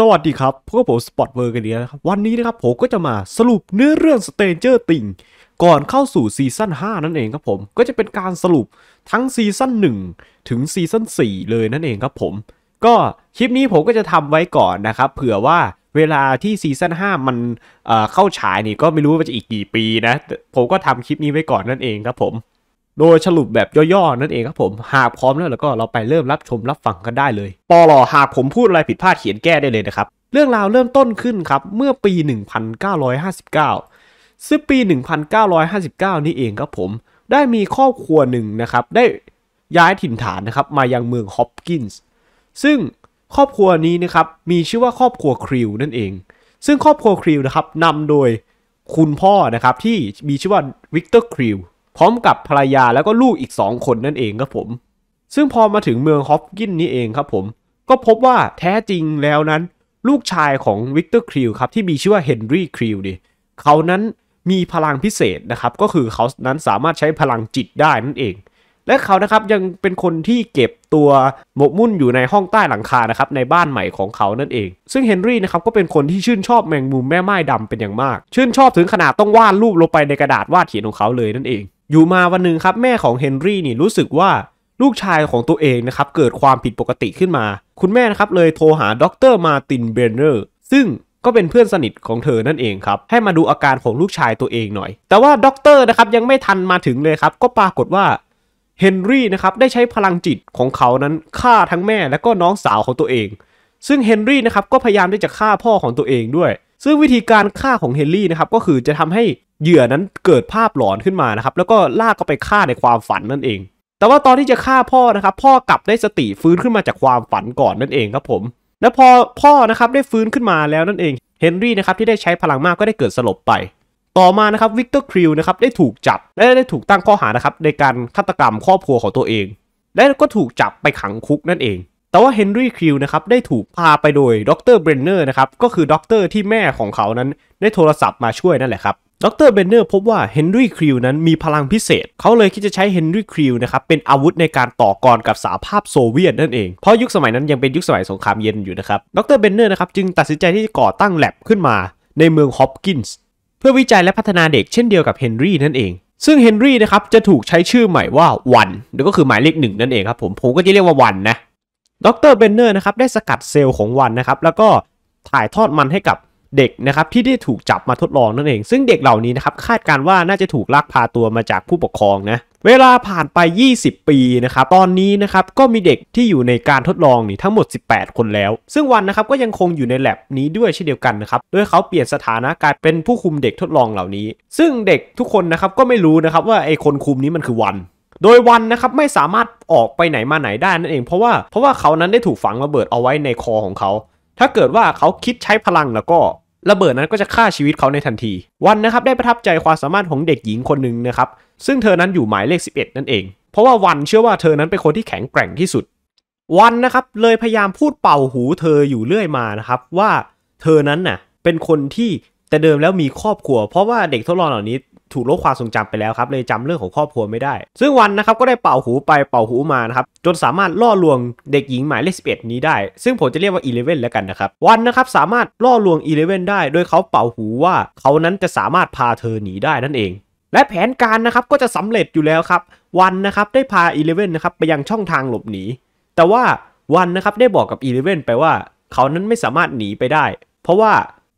สวัสดีครับพวกผมสปอตเวอร์กันดีนะครับวันนี้นะครับผมก็จะมาสรุปเนื้อเรื่องสเตนเจอร์ติงก่อนเข้าสู่ซีซั่น5นั่นเองครับผมก็จะเป็นการสรุปทั้งซีซั่น1ถึงซีซั่น4 เลยนั่นเองครับผม ก็คลิปนี้ผมก็จะทำไว้ก่อนนะครับเผื่อว่าเวลาที่ซีซั่น5มันเข้าฉายนี่ก็ไม่รู้ว่าจะอีกกี่ปีนะ ผมก็ทำคลิปนี้ไว้ก่อนนั่นเองครับผมโดยสรุปแบบย่อๆนั่นเองครับผมหากพร้อมแล้วแล้วก็เราไปเริ่มรับชมรับฟังกันได้เลยปอลอหากผมพูดอะไรผิดพลาดเขียนแก้ได้เลยนะครับ เรื่องราวเริ่มต้นขึ้นครับเมื่อปี 1959ซึ่งปี1959 นี้เองครับผม ได้มีครอบครัวหนึ่งนะครับได้ย้ายถิ่นฐานนะครับมายังเมืองฮอปกินส์ซึ่งครอบครัวนี้นะครับ มีชื่อว่าครอบครัวคริวนั่นเองซึ่งครอบครัวคริวนะครับนำโดยคุณพ่อนะครับที่มีชื่อว่าวิกเตอร์คริวพร้อมกับภรรยาแล้วก็ลูกอีก 2 คนนั่นเองครับผม ซึ่งพอมาถึงเมืองฮอปกินนี่เองครับผม ก็พบว่าแท้จริงแล้วนั้นลูกชายของวิกเตอร์คริวครับที่มีชื่อว่าเฮนรี่คริวดิ เขานั้นมีพลังพิเศษนะครับ ก็คือเขานั้นสามารถใช้พลังจิตได้นั่นเอง และเขานะครับยังเป็นคนที่เก็บตัว หมกมุ่นอยู่ในห้องใต้หลังคานะครับในบ้านใหม่ของเขานั่นเอง ซึ่งเฮนรี่นะครับก็เป็นคนที่ชื่นชอบแมงมุมแม่ไม้ดำเป็นอย่างมาก ชื่นชอบถึงขนาดต้องวาดรูปลงไปในกระดาษวาดเขียนของเขาเลยนั่นเองอยู่มาวันหนึ่งครับ แม่ของเฮนรี่นี่รู้สึกว่าลูกชายของตัวเองนะครับเกิดความผิดปกติขึ้นมา คุณแม่นะครับเลยโทรหาดรมาตินเบรเนอร์ซึ่งก็เป็นเพื่อนสนิทของเธอนั่นเองครับ ให้มาดูอาการของลูกชายตัวเองหน่อย แต่ว่าด็อกเตอร์นะครับยังไม่ทันมาถึงเลยครับ ก็ปรากฏว่าเฮนรี่นะครับได้ใช้พลังจิตของเขานั้นฆ่าทั้งแม่และก็น้องสาวของตัวเอง ซึ่งเฮนรี่นะครับก็พยายามที่จะฆ่าพ่อของตัวเองด้วยซึ่งวิธีการฆ่าของเฮนรี่นะครับก็คือจะทำใหเหยื่อนั้นเกิดภาพหลอนขึ้นมานะครับ แล้วก็ลากก็ไปฆ่าในความฝันนั่นเอง แต่ว่าตอนที่จะฆ่าพ่อนะครับ พ่อกลับได้สติฟื้นขึ้นมาจากความฝันก่อนนั่นเองครับผม และพอพ่อนะครับได้ฟื้นขึ้นมาแล้วนั่นเอง เฮนรี่นะครับที่ได้ใช้พลังมากก็ได้เกิดสลบไป ต่อมานะครับวิกเตอร์คริวนะครับได้ถูกจับและได้ถูกตั้งข้อหานะครับในการฆาตกรรมครอบครัวของตัวเอง และก็ถูกจับไปขังคุกนั่นเอง แต่ว่าเฮนรี่คริวนะครับได้ถูกพาไปโดยดรเบรนเนอร์นะครับ ก็คือด็อกเตอร์ที่แม่ของเขานั้นได้โทรศัพท์มาช่วยนั่นแหละครับดรเบนเนอร์พบว่าเฮนรี่คริวนั้นมีพลังพิเศษ เขาเลยคิดจะใช้เฮนรี่คริวนะครับเป็นอาวุธในการต่อกรกับสหภาพโซเวียตนั่นเอง เพราะยุคสมัยนั้นยังเป็นยุคสมัยสงครามเย็นอยู่นะครับดรเบนเนอร์นะครับจึงตัดสินใจที่จะก่อตั้งแลบขึ้นมาในเมืองฮอปกินส์เพื่อวิจัยและพัฒนาเด็กเช่นเดียวกับเฮนรี่นั่นเอง ซึ่งเฮนรี่นะครับจะถูกใช้ชื่อใหม่ว่าวัน หรือก็คือหมายเลขหนึ่งนั่นเองครับผมผมก็จะเรียกว่าวันนะดรเบนเนอร์นะครับได้สกัดเซลล์ของวันนะครับแล้วก็ถ่ายทอดมันให้กับเด็กนะครับที่ได้ถูกจับมาทดลองนั่นเอง ซึ่งเด็กเหล่านี้นะครับคาดการว่าน่าจะถูกลักพาตัวมาจากผู้ปกครองนะเวลาผ่านไป 20 ปีนะครับตอนนี้นะครับก็มีเด็กที่อยู่ในการทดลองนี่ทั้งหมด 18 คนแล้ว ซึ่งวันนะครับก็ยังคงอยู่ในแลบนี้ด้วยเช่นเดียวกันนะครับโดยเขาเปลี่ยนสถานะกลายเป็นผู้คุมเด็กทดลองเหล่านี้ ซึ่งเด็กทุกคนนะครับก็ไม่รู้นะครับว่าไอ้คนคุมนี้มันคือวัน โดยวันนะครับไม่สามารถออกไปไหนมาไหนได้นั่นเองเพราะว่าเพราะว่าเขานั้นได้ถูกฝังระเบิดเอาไว้ในคอของเขาถ้าเกิดว่าเขาคิดใช้พลังแล้วก็ระเบิดนั้นก็จะฆ่าชีวิตเขาในทันที วันนะครับได้ประทับใจความสามารถของเด็กหญิงคนหนึ่งนะครับซึ่งเธอนั้นอยู่หมายเลข 11 นั่นเอง เพราะว่าวันเชื่อว่าเธอนั้นเป็นคนที่แข็งแกร่งที่สุด วันนะครับเลยพยายามพูดเป่าหูเธออยู่เรื่อยมานะครับว่าเธอนั้นน่ะเป็นคนที่แต่เดิมแล้วมีครอบครัว เพราะว่าเด็กทดลองเหล่านี้ถูกลบความทรงจำไปแล้วครับเลยจำเรื่องของครอบครัวไม่ได้ ซึ่งวันนะครับก็ได้เป่าหูไปเป่าหูมานะครับจนสามารถล่อลวงเด็กหญิงหมายเลขส็ดนี้ได้ ซึ่งผมจะเรียกว่าอีเเลว่นแล้วกันนะครับ วันนะครับสามารถล่อลวงอีเเลว่นได้โดยเขาเป่าหูว่าเขานั้นจะสามารถพาเธอหนีได้นั่นเอง และแผนการนะครับก็จะสำเร็จอยู่แล้วครับ วันนะครับได้พาอีเเลว่นนะครับไปยังช่องทางหลบหนี แต่ว่าวันนะครับได้บอกกับอีเเลว่นไปว่าเขานั้นไม่สามารถหนีไปได้ เพราะว่า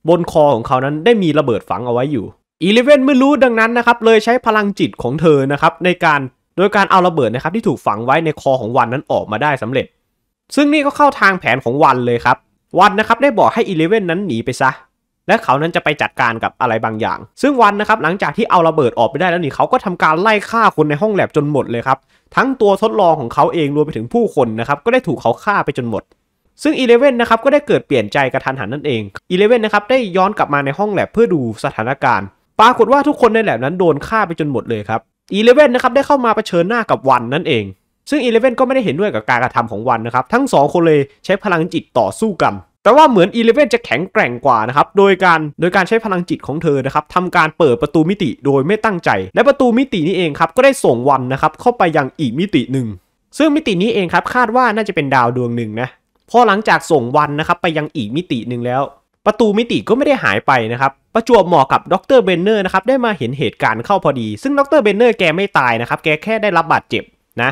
บนคอของเขานั้นได้มีระเบิดฝังเอาไว้อยู่อีเลเว่นไม่รู้ดังนั้นนะครับเลยใช้พลังจิตของเธอนะครับในการโดยการเอาระเบิดนะครับที่ถูกฝังไว้ในคอของวันนั้นออกมาได้สำเร็จ ซึ่งนี่ก็เข้าทางแผนของวันเลยครับวันนะครับได้บอกให้อีเลเว่นนั้นหนีไปซะ และเขานั้นจะไปจัดการกับอะไรบางอย่าง ซึ่งวันนะครับหลังจากที่เอาระเบิดออกไปได้แล้วนี่เขาก็ทำการไล่ฆ่าคนในห้องแลบจนหมดเลยครับทั้งตัวทดลองของเขาเองรวมไปถึงผู้คนนะครับก็ได้ถูกเขาฆ่าไปจนหมด ซึ่งอีเลเว่นนะครับก็ได้เกิดเปลี่ยนใจกระทันหันนั่นเองอีเลเว่นนะครับได้ย้อนกลับมาในห้องแลบเพื่อดูสถานการณ์ปรากฏว่าทุกคนในแลบนั้นโดนฆ่าไปจนหมดเลยครับอีเลเว่นนะครับได้เข้ามาเผชิญหน้ากับวันนั่นเอง ซึ่งอีเลเว่นก็ไม่ได้เห็นด้วยกับการกระทำของวันนะครับ ทั้งสองคนเลยใช้พลังจิตต่อสู้กัน แต่ว่าเหมือนอีเลเว่นจะแข็งแกร่งกว่านะครับ โดยการ โดยการใช้พลังจิตของเธอนะครับทำการเปิดประตูมิติโดยไม่ตั้งใจ และประตูมิตินี้เองครับก็ได้ส่งวันนะครับเข้าไปยังอีกมิติหนึ่ง ซึ่งมิตินี้เองครับคาดว่าน่าจะเป็นดาวดวงหนึ่งนะ พอหลังจากส่งวันนะครับไปยังอีกมิติหนึ่งแล้วประตูมิติก็ไม่ได้หายไปนะครับ ประจวบเหมาะกับดรเบนเนอร์นะครับได้มาเห็นเหตุการณ์เข้าพอดี ซึ่งดรเบนเนอร์แกไม่ตายนะครับ แกแค่ได้รับบาดเจ็บนะ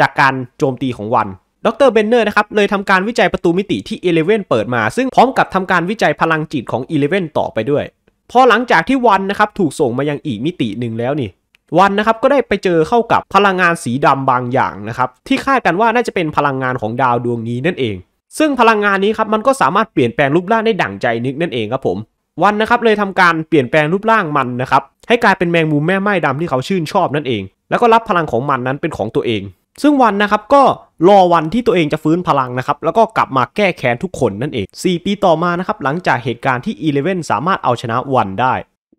จากการโจมตีของวันดรเบนเนอร์นะครับเลยทำการวิจัยประตูมิติที่อีเลเเวนปิดมา ซึ่งพร้อมกับทำการวิจัยพลังจิตของเเอลวนต่อไปด้วย พอหลังจากที่วันนะครับถูกส่งมายังอีกมิติหนึ่งแล้วนี่ วันนะครับก็ได้ไปเจอเข้ากับพลังงานสีดำบางอย่างนะครับ ที่คาดกันว่าน่าจะเป็นพลังงานของดาวดวงนี้นั่นเองซึ่งพลังงานนี้ครับมันก็สามารถเปลี่ยนแปลงรูปร่างได้ดั่งใจนึกนั่นเองครับผม วันนะครับเลยทำการเปลี่ยนแปลงรูปร่างมันนะครับให้กลายเป็นแมงมุมแม่ไม้ดำที่เขาชื่นชอบนั่นเอง แล้วก็รับพลังของมันนั้นเป็นของตัวเอง ซึ่งวันนะครับก็รอวันที่ตัวเองจะฟื้นพลังนะครับแล้วก็กลับมาแก้แค้นทุกคนนั่นเอง 4 ปีต่อมานะครับหลังจากเหตุการณ์ที่อีเลเว่นสามารถเอาชนะวันได้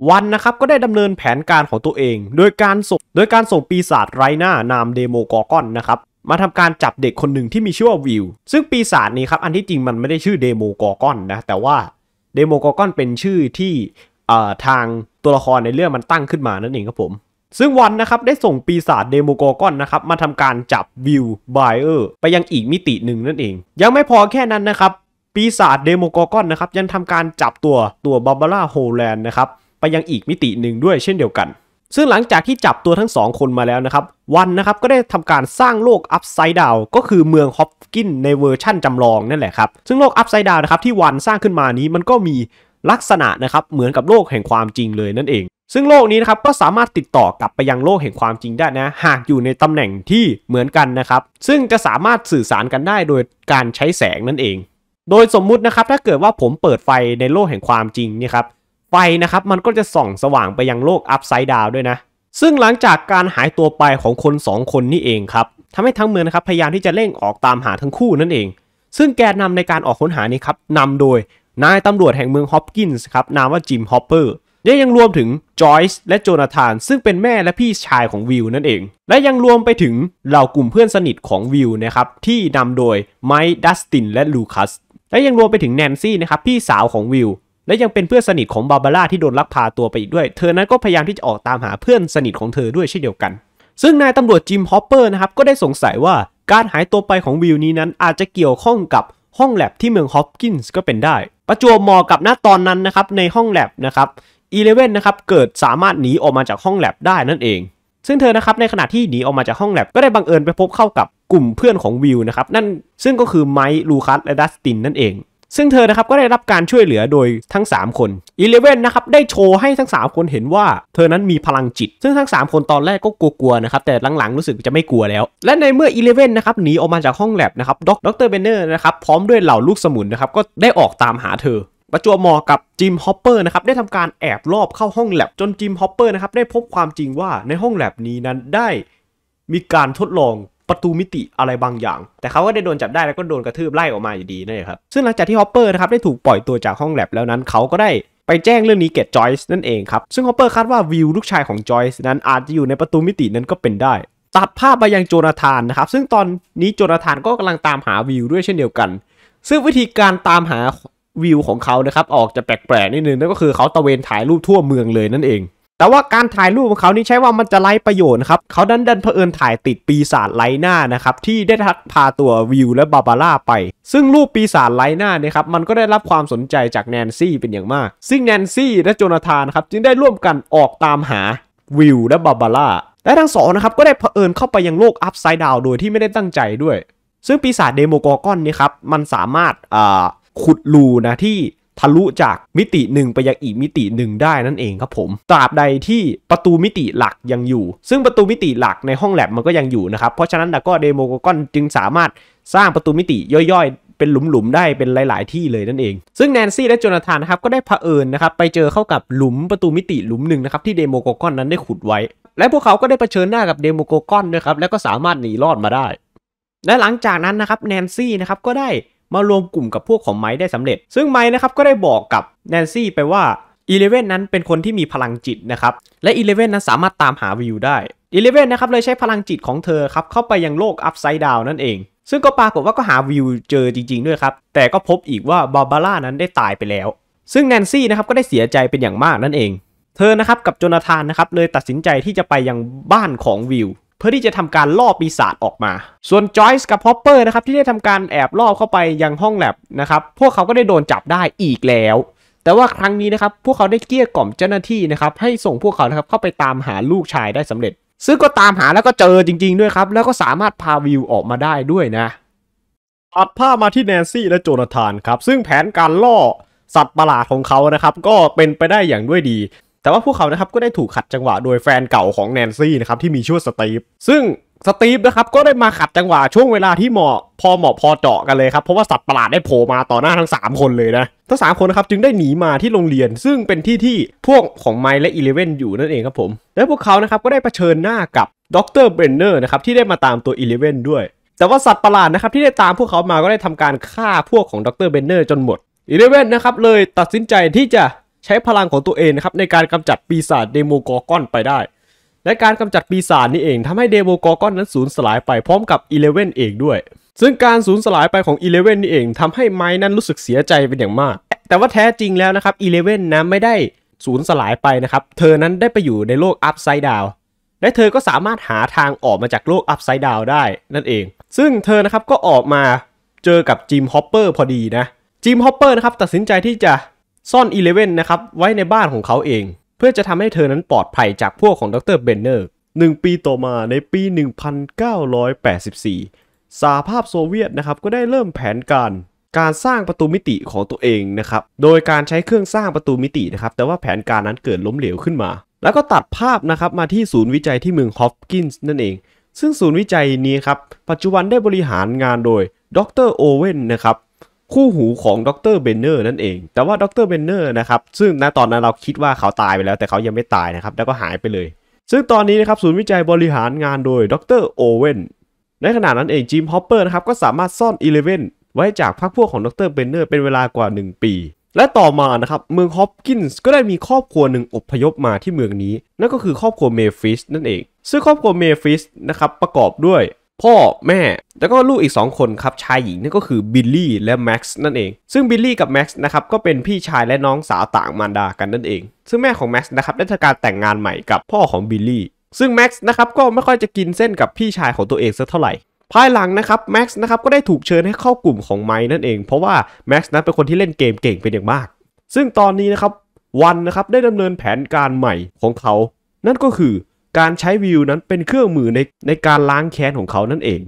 วันนะครับก็ได้ดำเนินแผนการของตัวเอง โดยการส่งโดยการส่งปีศาจไรหน้านามเดโมกอร์กอนนะครับมาทำการจับเด็กคนหนึ่งที่มีชื่อว่าวิว ซึ่งปีศาจนี้ครับอันที่จริงมันไม่ได้ชื่อเดโมกอร์กอนนะแต่ว่าเดโมกอร์กอนเป็นชื่อที่ทางตัวละครในเรื่องมันตั้งขึ้นมานั่นเองครับผม ซึ่งวันนะครับได้ส่งปีศาจเดโมกอร์กอนนะครับมาทำการจับวิวไบเออร์ไปยังอีกมิติหนึ่งนั่นเอง ยังไม่พอแค่นั้นนะครับปีศาจเดโมกอร์กอนนะครับยังทำการจับตัวตัวบาร์บาร่าโฮแลนด์นะครับไปยังอีกมิติหนึ่งด้วยเช่นเดียวกันซึ่งหลังจากที่จับตัวทั้งสองคนมาแล้วนะครับวันนะครับก็ได้ทำการสร้างโลกอัพไซด์ดาวก็คือเมืองฮอปกินในเวอร์ชั่นจำลองนั่นแหละครับซึ่งโลกอัพไซด์ดาวนะครับที่วันสร้างขึ้นมานี้มันก็มีลักษณะนะครับเหมือนกับโลกแห่งความจริงเลยนั่นเอง ซึ่งโลกนี้นะครับก็สามารถติดต่อกลับไปยังโลกแห่งความจริงได้นะ หากอยู่ในตำแหน่งที่เหมือนกันนะครับซึ่งจะสามารถสื่อสารกันได้โดยการใช้แสงนั่นเอง โดยสมมุตินะครับถ้าเกิดว่าผมเปิดไฟในโลกแห่งความจริงนี่ครับไฟนะครับมันก็จะส่องสว่างไปยังโลกอัพไซด์ดาวด้วยนะ ซึ่งหลังจากการหายตัวไปของคน 2 คนนี่เองครับทำให้ทั้งเมืองนะครับพยายามที่จะเร่งออกตามหาทั้งคู่นั่นเอง ซึ่งแกนนำในการออกค้นหานี้ครับนำโดยนายตำรวจแห่งเมืองฮอปกินส์ครับนามว่าจิมฮอปเปอร์และยังรวมถึงจอยส์และโจนาธานซึ่งเป็นแม่และพี่ชายของวิวนั่นเอง และยังรวมไปถึงเหล่ากลุ่มเพื่อนสนิทของวิวนะครับที่นำโดยไมค์ดัสตินและลูคัสและยังรวมไปถึงแนนซี่นะครับพี่สาวของวิวและยังเป็นเพื่อนสนิทของบาบาร่าที่โดนลักพาตัวไปอีกด้วย เธอนั้นก็พยายามที่จะออกตามหาเพื่อนสนิทของเธอด้วยเช่นเดียวกัน ซึ่งนายตำรวจจิมฮอปเปอร์นะครับก็ได้สงสัยว่าการหายตัวไปของวิวนี้นั้นอาจจะเกี่ยวข้องกับห้องแลบที่เมืองฮอปกินส์ก็เป็นได้ ประจวบเหมาะกับนาตอนนั้นนะครับในห้องแลบนะครับอีเลเว่นนะครับเกิดสามารถหนีออกมาจากห้องแลบได้นั่นเอง ซึ่งเธอนะครับในขณะที่หนีออกมาจากห้องแลบก็ได้บังเอิญไปพบเข้ากับกลุ่มเพื่อนของวิวนะครับนั่นซึ่งก็คือไมค์ลูคัสและดัสตินนั่นเองซึ่งเธอนะครับก็ได้รับการช่วยเหลือโดยทั้ง 3 คนอีเลเว่นนะครับได้โชว์ให้ทั้ง 3 คนเห็นว่าเธอนั้นมีพลังจิต ซึ่งทั้ง 3 คนตอนแรกก็กลัวๆนะครับแต่หลังๆ รู้สึกจะไม่กลัวแล้ว และในเมื่ออีเลเว่นนะครับหนีออกมาจากห้องแลบนะครับด็อกเตอร์เบนเนอร์นะครับพร้อมด้วยเหล่าลูกสมุนนะครับก็ได้ออกตามหาเธอประจวบหมอ กับจิมฮอปเปอร์นะครับได้ทำการแอบรอบเข้าห้องแลบจนจิมฮอปเปอร์นะครับได้พบความจริงว่าในห้องแลบนี้นั้นได้มีการทดลองประตูมิติอะไรบางอย่าง แต่เขาก็ได้โดนจับได้แล้วก็โดนกระทืบไล่ออกมาอยู่ดีน่ครับซึ่งหลังจากที่ฮอปเปอร์นะครับได้ถูกปล่อยตัวจากห้องแลบแล้วนั้นเขาก็ได้ไปแจ้งเรื่องนี้แก่จอยส์นั่นเองครับซึ่งฮอปเปอร์คาดว่าวิวลูกชายของจอยส์นั้นอาจจะอยู่ในประตูมิตินั้นก็เป็นได้ ตัดภาพไปยังโจนาธานนะครับซึ่งตอนนี้โจนาธานก็กำลังตามหาวิวด้วยเช่นเดียวกัน ซึ่งวิธีการตามหาวิวของเขานะครับออกจะแปลกๆนิดนึงนั่นก็คือเขาตะเวนถ่ายรูปทั่วเมืองเลยนั่นเองแต่ว่าการถ่ายรูปของเขานี่ใช่ว่ามันจะไร้ประโยชน์ครับเขาดันดันเผอิญถ่ายติดปีศาจไร้หน้านะครับที่ได้ทักพาตัววิวและบาบาร่าไป ซึ่งรูปปีศาจไร้หน้านี่ครับมันก็ได้รับความสนใจจากแนนซี่เป็นอย่างมาก ซึ่งแนนซี่และโจนาธานครับจึงได้ร่วมกันออกตามหาวิวและบาบาร่าและทั้งสองนะครับก็ได้เผอิญเข้าไปยังโลกอัพไซด์ดาวโดยที่ไม่ได้ตั้งใจด้วย ซึ่งปีศาจเดโมกอร์กอนนี่ครับมันสามารถขุดรูนะที่ทะลุจากมิติหนึ่งไปยังอีกมิติหนึ่งได้ นั่นเองครับผมตราบใดที่ประตูมิติหลักยังอยู่ ซึ่งประตูมิติหลักในห้องแลบมันก็ยังอยู่นะครับเพราะฉะนั้นดาก็เดโมโกกอนจึงสามารถสร้างประตูมิติย่อยๆเป็นหลุมๆได้เป็นหลาย ๆที่เลยนั่นเอง ซึ่งแนนซี่และโจนาธานนะครับก็ได้เผอิญนะครับไปเจอเข้ากับหลุมประตูมิติหลุมหนึ่งนะครับที่เดโมโกกอนนั้นได้ขุดไว้และพวกเขาก็ได้เผชิญหน้ากับเดโมโกกอนด้วยครับแล้วก็สามารถหนีรอดมาได้ และหลังจากนั้นนะครับแนนซี่นะครับก็ได้มารวมกลุ่มกับพวกของไม้ได้สำเร็จ ซึ่งไม้นะครับก็ได้บอกกับแนนซี่ไปว่าอีเลเว่นนั้นเป็นคนที่มีพลังจิตนะครับ และอีเลเว่นนั้นสามารถตามหาวิวได้ อีเลเว่นนะครับเลยใช้พลังจิตของเธอครับเข้าไปยังโลกอัพไซด์ดาวนั่นเอง ซึ่งก็ปรากฏว่าก็หาวิวเจอจริงๆด้วยครับ แต่ก็พบอีกว่าบาบาร่านั้นได้ตายไปแล้ว ซึ่งแนนซี่นะครับก็ได้เสียใจเป็นอย่างมากนั่นเอง เธอนะครับกับโจนาธานนะครับเลยตัดสินใจที่จะไปยังบ้านของวิวพื่อที่จะทำการล่อปีศาจออกมา ส่วนจอยส์กับฮอปเปอร์นะครับที่ได้ทำการแอบล่อเข้าไปยังห้องแลบนะครับ พวกเขาก็ได้โดนจับได้อีกแล้ว แต่ว่าครั้งนี้นะครับ พวกเขาได้เกลี้ยกล่อมเจ้าหน้าที่นะครับให้ส่งพวกเขานะครับเข้าไปตามหาลูกชายได้สำเร็จ ซึ่งก็ตามหาแล้วก็เจอจริงๆด้วยครับ แล้วก็สามารถพาวิวออกมาได้ด้วยนะอัดผ้ามาที่แนนซี่และโจนาธานครับ ซึ่งแผนการล่อสัตว์ประหลาดของเขานะครับก็เป็นไปได้อย่างด้วยดีแต่ว่าพวกเขานะครับก็ได้ถูกขัดจังหวะโดยแฟนเก่าของแนนซี่นะครับที่มีชื่อสตีฟซึ่งสตีฟนะครับก็ได้มาขัดจังหวะช่วงเวลาที่เหมาะพอเหมาะพอเจาะกันเลยครับเพราะว่าสัตว์ประหลาดได้โผล่มาต่อหน้าทั้ง 3 คนเลยนะทั้ง3คนนะครับจึงได้หนีมาที่โรงเรียน ซึ่งเป็นที่ที่พวกของไมล์และอีเลเว่นอยู่นั่นเองครับผม และพวกเขานะครับก็ได้เผชิญหน้ากับดรเบรนเนอร์นะครับที่ได้มาตามตัวอีเลเว่นด้วย แต่ว่าสัตว์ประหลาดนะครับที่ได้ตามพวกเขามาก็ได้ทำการฆ่าพวกของดรเบรนเนอร์จนหมดอีเลเว่นนะครับเลยตัดสินใจที่จะใช้พลังของตัวเองนะครับในการกำจัดปีศาจเดโมกอร์กอนไปได้ และการกำจัดปีศาจนี่เอง ทำให้เดโมกอร์กอนนั้นสูญสลายไปพร้อมกับอีเลเว่นเองด้วย ซึ่งการสูญสลายไปของอีเลเว่นนี่เอง ทำให้ไม้นั้นรู้สึกเสียใจเป็นอย่างมาก แต่ว่าแท้จริงแล้วนะครับอีเลเว่นนะไม่ได้สูญสลายไปนะครับ เธอนั้นได้ไปอยู่ในโลกอัพไซด์ดาวและเธอก็สามารถหาทางออกมาจากโลกอัพไซด์ดาวได้ นั่นเอง ซึ่งเธอนะครับก็ออกมาเจอกับจิมฮอปเปอร์พอดีนะ จิมฮอปเปอร์นะครับตัดสินใจที่จะซ่อนอีเลเว่นนะครับ ไว้ในบ้านของเขาเอง เพื่อจะทำให้เธอนั้นปลอดภัยจากพวกของดรเบนเนอร์หนึ่งปีต่อมาในปี 1984สหภาพโซเวียตนะครับก็ได้เริ่มแผนการ การสร้างประตูมิติของตัวเองนะครับ โดยการใช้เครื่องสร้างประตูมิตินะครับ แต่ว่าแผนการนั้นเกิดล้มเหลวขึ้นมา แล้วก็ตัดภาพนะครับมาที่ศูนย์วิจัยที่เมืองฮอปกินส์นั่นเอง ซึ่งศูนย์วิจัยนี้ครับปัจจุบันได้บริหารงานโดยดรโอเว่นนะครับคู่หูของดรเบนเนอร์นั่นเอง แต่ว่าดรเบนเนอร์นะครับ ซึ่งณตอนนั้นเราคิดว่าเขาตายไปแล้ว แต่เขายังไม่ตายนะครับ แล้วก็หายไปเลย ซึ่งตอนนี้นะครับศูนย์วิจัยบริหารงานโดยดรโอเวนในขณะนั้นเองจิมฮอปเปอร์นะครับก็สามารถซ่อนอีเลเวนไว้จากพรรคพวกของดรเบนเนอร์เป็นเวลากว่า 1 ปี และต่อมานะครับเมืองฮอปกินส์ก็ได้มีครอบครัวหนึ่งอพยพมาที่เมืองนี้ นั่นก็คือครอบครัวเมฟิสนั่นเอง ซึ่งครอบครัวเมฟิสนะครับประกอบด้วยพ่อแม่แล้วก็ลูกอีก 2 คนครับชายหญิงนั่นก็คือบิลลี่และแม็กซ์นั่นเอง ซึ่งบิลลี่กับแม็กซ์นะครับก็เป็นพี่ชายและน้องสาวต่างมารดากันนั่นเอง ซึ่งแม่ของแม็กซ์นะครับได้ทำการแต่งงานใหม่กับพ่อของบิลลี่ซึ่งแม็กซ์นะครับก็ไม่ค่อยจะกินเส้นกับพี่ชายของตัวเองสักเท่าไหร่ ภายหลังนะครับแม็กซ์นะครับก็ได้ถูกเชิญให้เข้ากลุ่มของไม้นั่นเอง เพราะว่าแม็กซ์นั้นเป็นคนที่เล่นเกมเก่งเป็นอย่างมาก ซึ่งตอนนี้นะครับวันนะครับได้ดำเนินแผนการใหม่ของเขา นั่นก็คือการใช้วิวนั้นเป็นเครื่องมือในในการล้างแค้นของเขานั่นเอง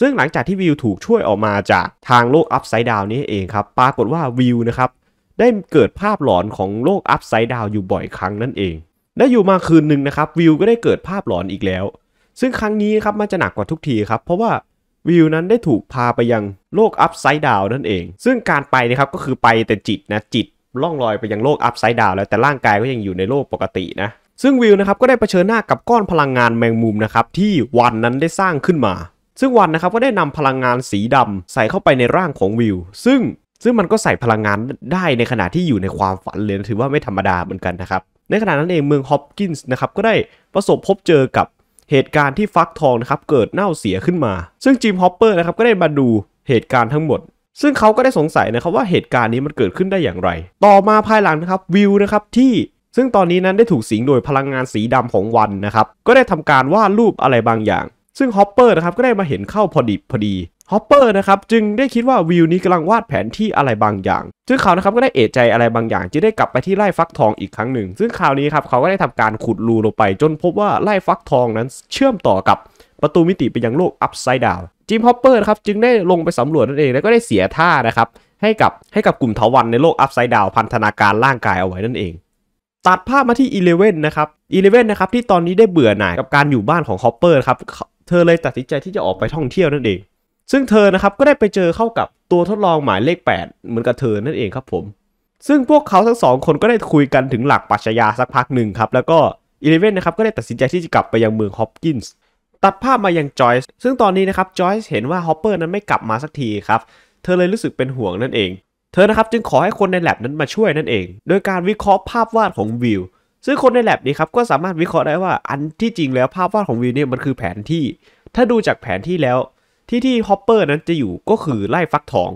ซึ่งหลังจากที่วิวถูกช่วยออกมาจากทางโลกอัพไซด์ดาวนี้เองครับปรากฏว่าวิวนะครับได้เกิดภาพหลอนของโลกอัพไซด์ดาวอยู่บ่อยครั้งนั่นเองและอยู่มาคืนหนึ่งนะครับวิวก็ได้เกิดภาพหลอนอีกแล้ว ซึ่งครั้งนี้ครับมันจะหนักกว่าทุกทีครับเพราะว่าวิวนั้นได้ถูกพาไปยังโลกอัพไซด์ดาวนั่นเองซึ่งการไปนะครับก็คือไปแต่จิตนะจิตล่องลอยไปยังโลกอัพไซด์ดาวแล้วแต่ร่างกายก็ยังอยู่ในโลกปกตินะซึ่งวิลนะครับก็ได้เผชิญหน้ากับก้อนพลังงานแมงมุมนะครับ ที่วันนั้นได้สร้างขึ้นมา ซึ่งวันนะครับก็ได้นำพลังงานสีดำ ใส่เข้าไปในร่างของวิลซึ่งซึ่งมันก็ใส่พลังงานได้ในขณะที่อยู่ในความฝันเลยถือว่าไม่ธรรมดาเหมือนกันนะครับ ในขณะนั้นเองเมืองฮอปกินส์นะครับก็ได้ประสบพบเจอกับเหตุการณ์ที่ฟักทองนะครับเกิดเน่าเสียขึ้นมา ซึ่งจิมฮอปเปอร์นะครับก็ได้มาดูเหตุการณ์ทั้งหมดซึ่งเขาก็ได้สงสัยนะครับว่าเหตุการณ์นี้มันเกิดขึ้นได้อย่างไร ต่อมาภายหลังนะครับวิวนะครับที่ซึ่งตอนนี้นั้นได้ถูกสิงโดยพลังงานสีดำของวันนะครับ ก็ได้ทำการวาดรูปอะไรบางอย่าง ซึ่งฮอปเปอร์นะครับก็ได้มาเห็นเข้าพอดีพอดี ฮอปเปอร์นะครับจึงได้คิดว่าวิวนี้กำลังวาดแผนที่อะไรบางอย่าง ซึ่งเขานะครับก็ได้เอะใจอะไรบางอย่างจึงได้กลับไปที่ไร่ฟักทองอีกครั้งหนึ่ง ซึ่งคราวนี้ครับเขาก็ได้ทำการขุดรูลงไป จนพบว่าไร่ฟักทองนั้นเชื่อมต่อกับประตูมิติไปยังโลกอัพไซด์ดาวจิมฮอปเปอร์นะครับจึงได้ลงไปสำรวจนั่นเองแล้วก็ได้เสียท่านะครับให้กับให้กับกลุ่มเทวันในโลกอัพไซด์ดาวพันธนาการร่างกายเอาไว้นั่นเองตัดภาพมาที่ีเลเว่นะครับีเลเว่นะครับที่ตอนนี้ได้เบื่อหน่ายกับการอยู่บ้านของฮอปเปอร์ครับเธอเลยตัดสินใจที่จะออกไปท่องเที่ยวนั่นเอง ซึ่งเธอนะครับก็ได้ไปเจอเข้ากับตัวทดลองหมายเลข 8 เหมือนกับเธอนั่นเองครับผม ซึ่งพวกเขาทั้งสอง คนก็ได้คุยกันถึงหลักปรัชญาสักพักหนึ่งครับแล้วก็อีเลเว่นนะครับก็ได้ตัดสินใจที่จะกลับไปยังเมืองฮอปกินส์ตัดภาพมายังจอยซ์ซึ่งตอนนี้นะครับจอยซ์เห็นว่าฮอปเปอร์นั้นไม่กลับมาสักทีครับเธอเลยรู้สึกเป็นห่วงนั่นเองเธอนะครับจึงขอให้คนในแ l บนั้นมาช่วยนั่นเอง โดยการวิเคราะห์ภาพวาดของวิวซึ่งคนในแ l บนี้ครับก็สามารถวิเคราะห์ได้ว่าอันที่จริงแล้วภาพวาดของวิวเนี่ยมันคือแผนที่ ถ้าดูจากแผนที่แล้ว ที่ที่ฮอปเปอร์นั้นจะอยู่ก็คือไล่ฟักทอง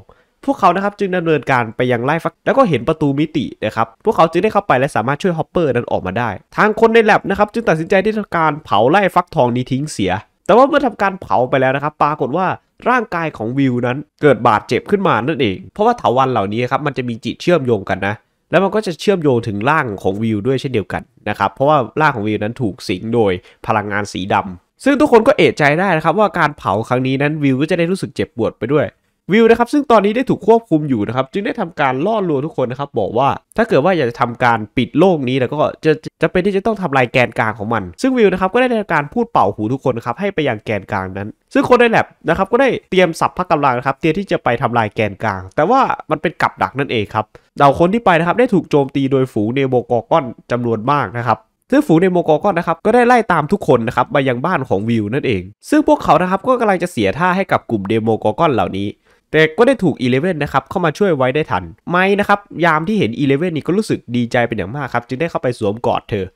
พวกเขานะครับจึงดำเนินการไปยังไล่ฟัก แล้วก็เห็นประตูมิตินะครับพวกเขาจึงได้เข้าไปและสามารถช่วยฮอปเปอร์นั้นออกมาได้ ทางคนในแ l บนะครับจึงตัดสินใจที่จะการเผาไล่ฟักทองนี้ทิ้งเสีย แต่ว่าเมื่อทำการเผาไปแล้วนะครับปรากฏว่าร่างกายของวิวนั้นเกิดบาดเจ็บขึ้นมานั่นเอง เพราะว่าเถาวันเหล่านี้ครับมันจะมีจิตเชื่อมโยงกันนะ แล้วมันก็จะเชื่อมโยงถึงร่างของวิวด้วยเช่นเดียวกันนะครับเพราะว่าร่างของวิวนั้นถูกสิงโดยพลังงานสีดำ ซึ่งทุกคนก็เอะใจได้นะครับว่าการเผาครั้งนี้นั้นวิวก็จะได้รู้สึกเจ็บปวดไปด้วยวิวนะครับซึ่งตอนนี้ได้ถูกควบคุมอยู่นะครับจึงได้ทำการล่อลวงทุกคนนะครับบอกว่า ถ้าเกิดว่าอยากจะทำการปิดโลกนี้แล้วก็จะจะเป็นที่จะต้องทำลายแกนกลางของมัน ซึ่งวิวนะครับก็ได้ทำการพูดเป่าหูทุกคนนะครับให้ไปยังแกนกลางนั้น ซึ่งคนในแลบนะครับก็ได้เตรียมสับพักกำลังนะครับเตรียมที่จะไปทำลายแกนกลาง แต่ว่ามันเป็นกับดักนั่นเองครับเหล่าคนที่ไปนะครับได้ถูกโจมตีโดยฝูงเนโมกอก้อน จำนวนมากนะครับซึ่งฝูงเนโมอกกอนนะครับก็ได้ไล่ตามทุกคนนะครับมายังบ้านของวิวนั่นเอง ซึ่งพวกเขานะครับก็กำลังจะเสียท่าให้กับกลุ่มเดโมกอก้อนเหล่านี้แต่ก็ได้ถูกอีเเลว่นนะครับเข้ามาช่วยไว้ได้ทัน ไม้นะครับ ยามที่เห็นอีเเลว่นนี่ก็รู้สึกดีใจเป็นอย่างมากครับ จึงได้เข้าไปสวมกอดเธอ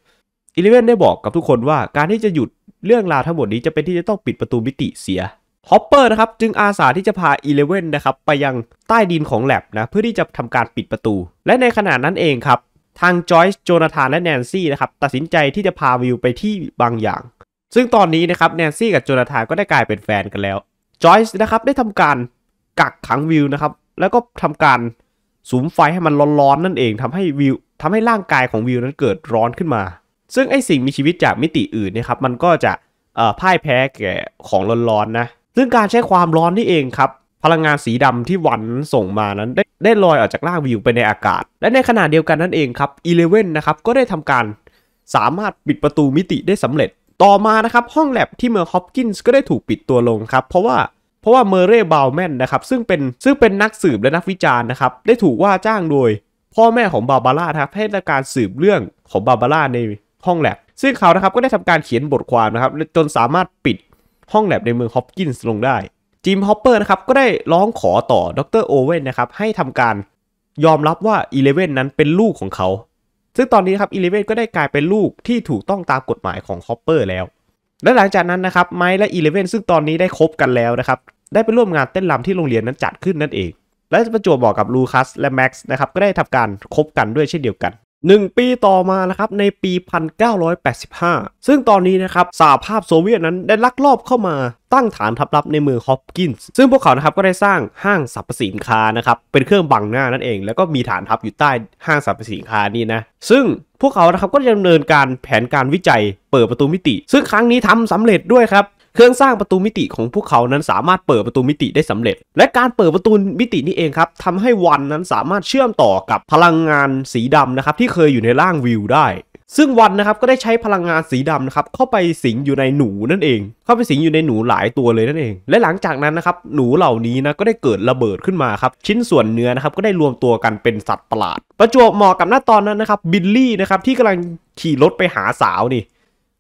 อีเเลว่นได้บอกกับทุกคนว่าการที่จะหยุดเรื่องราวทั้งหมดนี้จะเป็นที่จะต้องปิดประตูมิติเสียฮอปเปอร์นะครับจึงอาสาที่จะพาอีเเล่นนะครับไปยังใต้ดินของแลบนะ เพื่อที่จะทำการปิดประตู และในขณะนั้นเองครับทางจอยส์โจนาธานและแนนซี่นะครับตัดสินใจที่จะพาวิวไปที่บางอย่าง ซึ่งตอนนี้นะครับแนนซี่กับโจนาธานก็ได้กลายเป็นแฟนกันแล้วจอยส์นะครับได้ทำการกักขังวิวนะครับ แล้วก็ทำการสุมไฟให้มันร้อนๆนั่นเองทำให้วิวทำให้ร่างกายของวิวนั้นเกิดร้อนขึ้นมา ซึ่งไอสิ่งมีชีวิตจากมิติอื่นนะครับ มันก็จะพ่ายแพ้แก่ของร้อนๆนะ ซึ่งการใช้ความร้อนนี่เองครับ พลังงานสีดำที่วันส่งมานั้นได้ได้ลอยออกจากร่างวิวไปในอากาศ และในขณะเดียวกันนั่นเองครับอีเลเว่นนะครับ ก็ได้ทำการสามารถปิดประตูมิติได้สำเร็จ ต่อมานะครับ ห้องแลบที่เมืองฮอปกินส์ก็ได้ถูกปิดตัวลงครับ เพราะว่าเพราะว่าเมเร่บาลแมนนะครับซึ่งเป็นซึ่งเป็นนักสืบและนักวิจารณ์นะครับได้ถูกว่าจ้างโดยพ่อแม่ของบาบาร่าครับให้ทำการสืบเรื่องของบาบาร่าในห้องแลบซึ่งเขานะครับก็ได้ทำการเขียนบทความนะครับ จนสามารถปิดห้องแลบในเมืองฮอปกินส์ลงได้จิมฮอปเปอร์นะครับก็ได้ร้องขอต่อดรโอเว่นนะครับให้ทำการยอมรับว่าอีเลเว่นนั้นเป็นลูกของเขา ซึ่งตอนนี้ครับอีเลเว่นก็ได้กลายเป็นลูกที่ถูกต้องตามกฎหมายของฮอปเปอร์แล้วและหลังจากนั้นนะครับไม้และอีเลเว่นซึ่งตอนนี้ได้คบกันแล้วนะครับ ได้ไปร่วมงานเต้นรำที่โรงเรียนนั้นจัดขึ้นนั่นเอง และประจวบบอกกับลูคัสและแม็กซ์นะครับก็ได้ทำการคบกันด้วยเช่นเดียวกัน1 ปีต่อมานะครับในปี 1985 ซึ่งตอนนี้นะครับสหภาพโซเวียตนั้นได้ลักลอบเข้ามาตั้งฐานทัพลับในเมืองฮอปกินส์ซึ่งพวกเขานะครับก็ได้สร้างห้างสรรพสินค้านะครับเป็นเครื่องบังหน้านั่นเอง แล้วก็มีฐานทัพอยู่ใต้ห้างสรรพสินค้านี่นะ ซึ่งพวกเขานะครับก็ดำเนินการแผนการวิจัยเปิดประตูมิติ ซึ่งครั้งนี้ทำสำเร็จด้วยครับเครื่องสร้างประตูมิติของพวกเขา นั้นสามารถเปิดประตูมิติได้สำเร็จ และการเปิดประตูมิตินี้เองครับทำให้วันนั้นสามารถเชื่อมต่อกับพลังงานสีดำนะครับ ที่เคยอยู่ในร่างวิวได้ ซึ่งวันนะครับก็ได้ใช้พลังงานสีดำนะครับ เข้าไปสิงอยู่ในหนูนั่นเอง เข้าไปสิงอยู่ในหนูหลายตัวเลยนั่นเอง และหลังจากนั้นนะครับ หนูเหล่านี้นะก็ได้เกิดระเบิดขึ้นมาครับ ชิ้นส่วนเนื้อนะครับก็ได้รวมตัวกันเป็นสัตว์ประหลาด ประจวบเหมาะกับหน้าตอนนั้นนะครับ บิลลี่นะครับที่กำลังขี่รถไปหาสาวนี่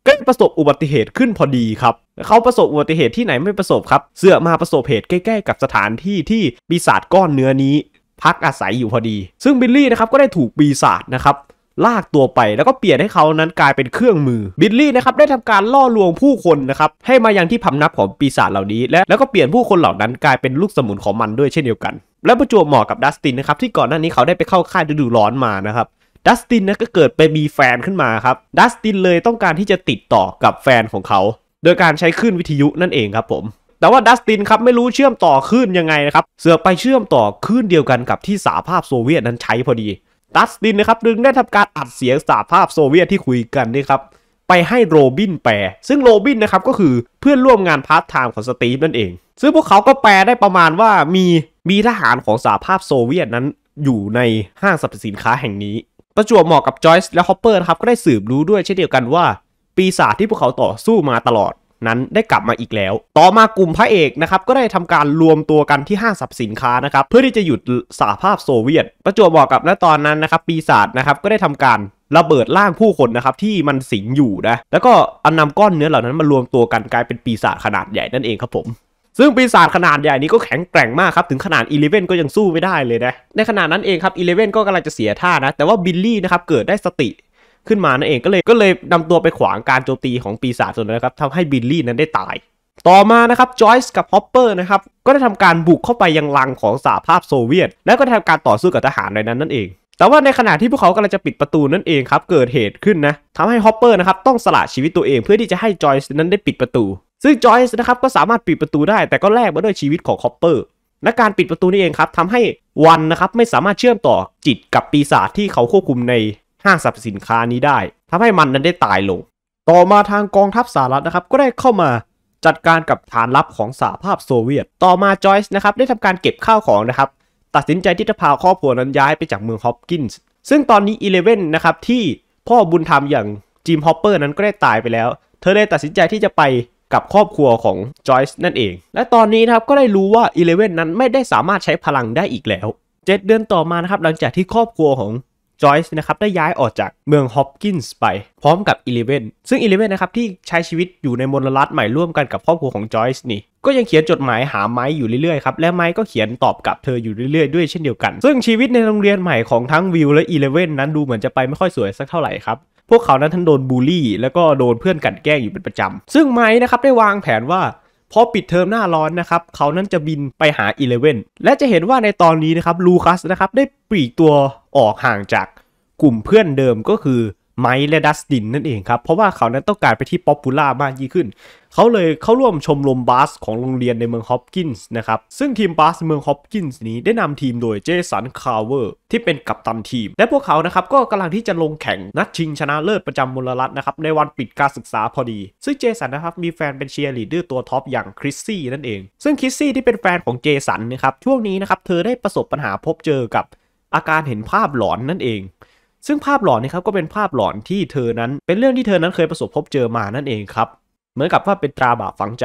ก็ประสบอุบัติเหตุขึ้นพอดีครับเขาประสบอุบัติเหตุที่ไหนไม่ประสบครับ เสือมาประสบเหตุใกล้ๆกับสถานที่ที่ปีศาจก้อนเนื้อนี้พักอาศัยอยู่พอดี ซึ่งบิลลี่นะครับ ก็ได้ถูกปีศาจนะครับลากตัวไป แล้วก็เปลี่ยนให้เขานั้นกลายเป็นเครื่องมือบิลลี่นะครับได้ทำการล่อลวงผู้คนนะครับให้มายังที่พำนักของปีศาจเหล่านี้และแล้วก็เปลี่ยนผู้คนเหล่านั้น กลายเป็นลูกสมุนของมันด้วยเช่นเดียวกัน และประจวบเหมาะกับดัสตินนะครับที่ก่อนหน้านี้เขาได้ไปเข้าค่ายฤดูร้อนมานะครับดัสตินนะก็เกิดไปมีแฟนขึ้นมาครับ ดัสตินเลยต้องการที่จะติดต่อกับแฟนของเขา โดยการใช้คลื่นวิทยุนั่นเองครับผม แต่ว่าดัสตินครับไม่รู้เชื่อมต่อคลื่นยังไงนะครับ เสือไปเชื่อมต่อคลื่นเดียวกันกับที่สหภาพโซเวียตนั้นใช้พอดี ดัสตินนะครับ ดึงได้ทำการอัดเสียงสหภาพโซเวียตที่คุยกันนี่ครับ ไปให้โรบินแปล ซึ่งโรบินนะครับก็คือเพื่อนร่วมงานพาร์ทไทม์ของสตีฟนั่นเอง ซึ่งพวกเขาก็แปลได้ประมาณว่ามี มีทหารของสหภาพโซเวียตนั้น อยู่ในห้างสรรพสินค้าแห่งนี้ประจวบเหมาะกับจอยส์และฮอปเปอร์นะครับก็ได้สืบรู้ด้วยเช่นเดียวกันว่าปีศาจที่พวกเขาต่อสู้มาตลอดนั้นได้กลับมาอีกแล้ว ต่อมากลุ่มพระเอกนะครับก็ได้ทำการรวมตัวกันที่ห้างสรรพสินค้านะครับเพื่อที่จะหยุดสหภาพโซเวียต ประจวบเหมาะกับณตอนนั้นนะครับปีศาจนะครับก็ได้ทำการระเบิดร่างผู้คนนะครับที่มันสิงอยู่นะแล้วก็อานำก้อนเนื้อเหล่านั้นมารวมตัวกันกลายเป็นปีศาจขนาดใหญ่นั่นเองครับผมซึ่งปีศาจขนาดใหญ่นี้ก็แข็งแกร่งมากครับ ถึงขนาดอีเลเว่นก็ยังสู้ไม่ได้เลยนะในขณะนั้นเองครับอีเลเว่นก็กำลังจะเสียท่านะ แต่ว่าบิลลี่นะครับเกิดได้สติขึ้นมานั่นเองก็เลยก็เลยนำตัวไปขวางการโจมตีของปีศาจส่วนั้นครับทำให้บิลลี่นั้นได้ตาย ต่อมานะครับจอยส์กับฮอปเปอร์นะครับก็ได้ทำการบุกเข้าไปยังลังของสหภาพโซเวียต และก็ทำการต่อสู้กับทหารในนั้นนั่นเอง แต่ว่าในขณะที่พวกเขากำลังจะปิดประตูนั่นเองครับเกิดเหตุขึ้นนะทำให้ฮอปเปอร์นะครับต้องสละชีวิตตัวเองเพื่อที่จะให้จอยส์นั้นได้ปิดประตูซึ่งจอยส์นะครับก็สามารถปิดประตูได้แต่ก็แลกมาด้วยชีวิตของคอปเปอร์และการปิดประตูนี่เองครับทำให้วันนะครับไม่สามารถเชื่อมต่อจิตกับปีศาจที่เขาควบคุมในห้างสรรพสินค้านี้ได้ทำให้มันนั้นได้ตายลง ต่อมาทางกองทัพสหรัฐนะครับก็ได้เข้ามาจัดการกับฐานลับของสหภาพโซเวียต ต่อมาจอยส์นะครับได้ทำการเก็บข้าวของนะครับตัดสินใจที่จะพาครอบครัวนั้นย้ายไปจากเมืองฮอปกินส์ซึ่งตอนนี้อีเลเว่นนะครับที่พ่อบุญธรรมอย่างจิมฮอปเปอร์นั้นก็ได้ตายไปแล้ว เธอได้ตัดสินใจที่จะไปกับครอบครัวของจอยส์นั่นเอง และตอนนี้นะครับก็ได้รู้ว่าอีเลเว่นนั้นไม่ได้สามารถใช้พลังได้อีกแล้วเจ็ดเดือนต่อมานะครับหลังจากที่ครอบครัวของจอยส์นะครับได้ย้ายออกจากเมืองฮอปกินส์ไปพร้อมกับอีเลเว่นซึ่งอีเลเว่นนะครับที่ใช้ชีวิตอยู่ในมลรัฐใหม่ร่วมกันกับครอบครัวของจอยส์นี่ ก็ยังเขียนจดหมายหาไม้อยู่เรื่อยๆครับและไม้ก็เขียนตอบกลับเธออยู่เรื่อยๆด้วยเช่นเดียวกัน ซึ่งชีวิตในโรงเรียนใหม่ของทั้งวิวและอีเลเว่นนั้นดูเหมือนจะไปไม่ค่อยสวยสักเท่าไหร่ครับพวกเขานั้นทั้งโดนบูลลี่ แล้วก็โดนเพื่อนกันแกล้งอยู่เป็นประจำ ซึ่งไม้นะครับได้วางแผนว่า พอปิดเทอมหน้าร้อนนะครับเขานั้นจะบินไปหาอีเลวนและจะเห็นว่าในตอนนี้นะครับลูคัสนะครับได้ปลีกตัวออกห่างจากกลุ่มเพื่อนเดิมก็คือไมค์และดัสตินนั่นเองครับเพราะว่าเขานั้นต้องการไปที่ป๊อปปูล่ามากยิ่งขึ้น เขาเลยเข้าร่วมชมรมบาสของโรงเรียนในเมืองฮอปกินส์นะครับซึ่งทีมบาสเมืองฮอปกินส์นี้ได้นำทีมโดยเจสันคาวเวอร์ที่เป็นกัปตันทีม และพวกเขานะครับก็กำลังที่จะลงแข่งนัดชิงชนะเลิศประจำมลรัฐนะครับในวันปิดการศึกษาพอดี ซึ่งเจสันนะครับมีแฟนเป็นเชียร์ลีดเดอร์ตัวท็อปอย่างคริสซี่นั่นเอง ซึ่งคริสซี่ที่เป็นแฟนของเจสันนะครับช่วงนี้นะครับเธอได้ประสบปัญหาพบเจอกับ อาการเห็นภาพหลอนนั่นเองซึ่งภาพหลอนนี่ครับก็เป็นภาพหลอนที่เธอนั้น เป็นเรื่องที่เธอนั้นเคยประสบพบเจอมานั่นเองครับเหมือนกับว่าเป็นตราบาปฝังใจ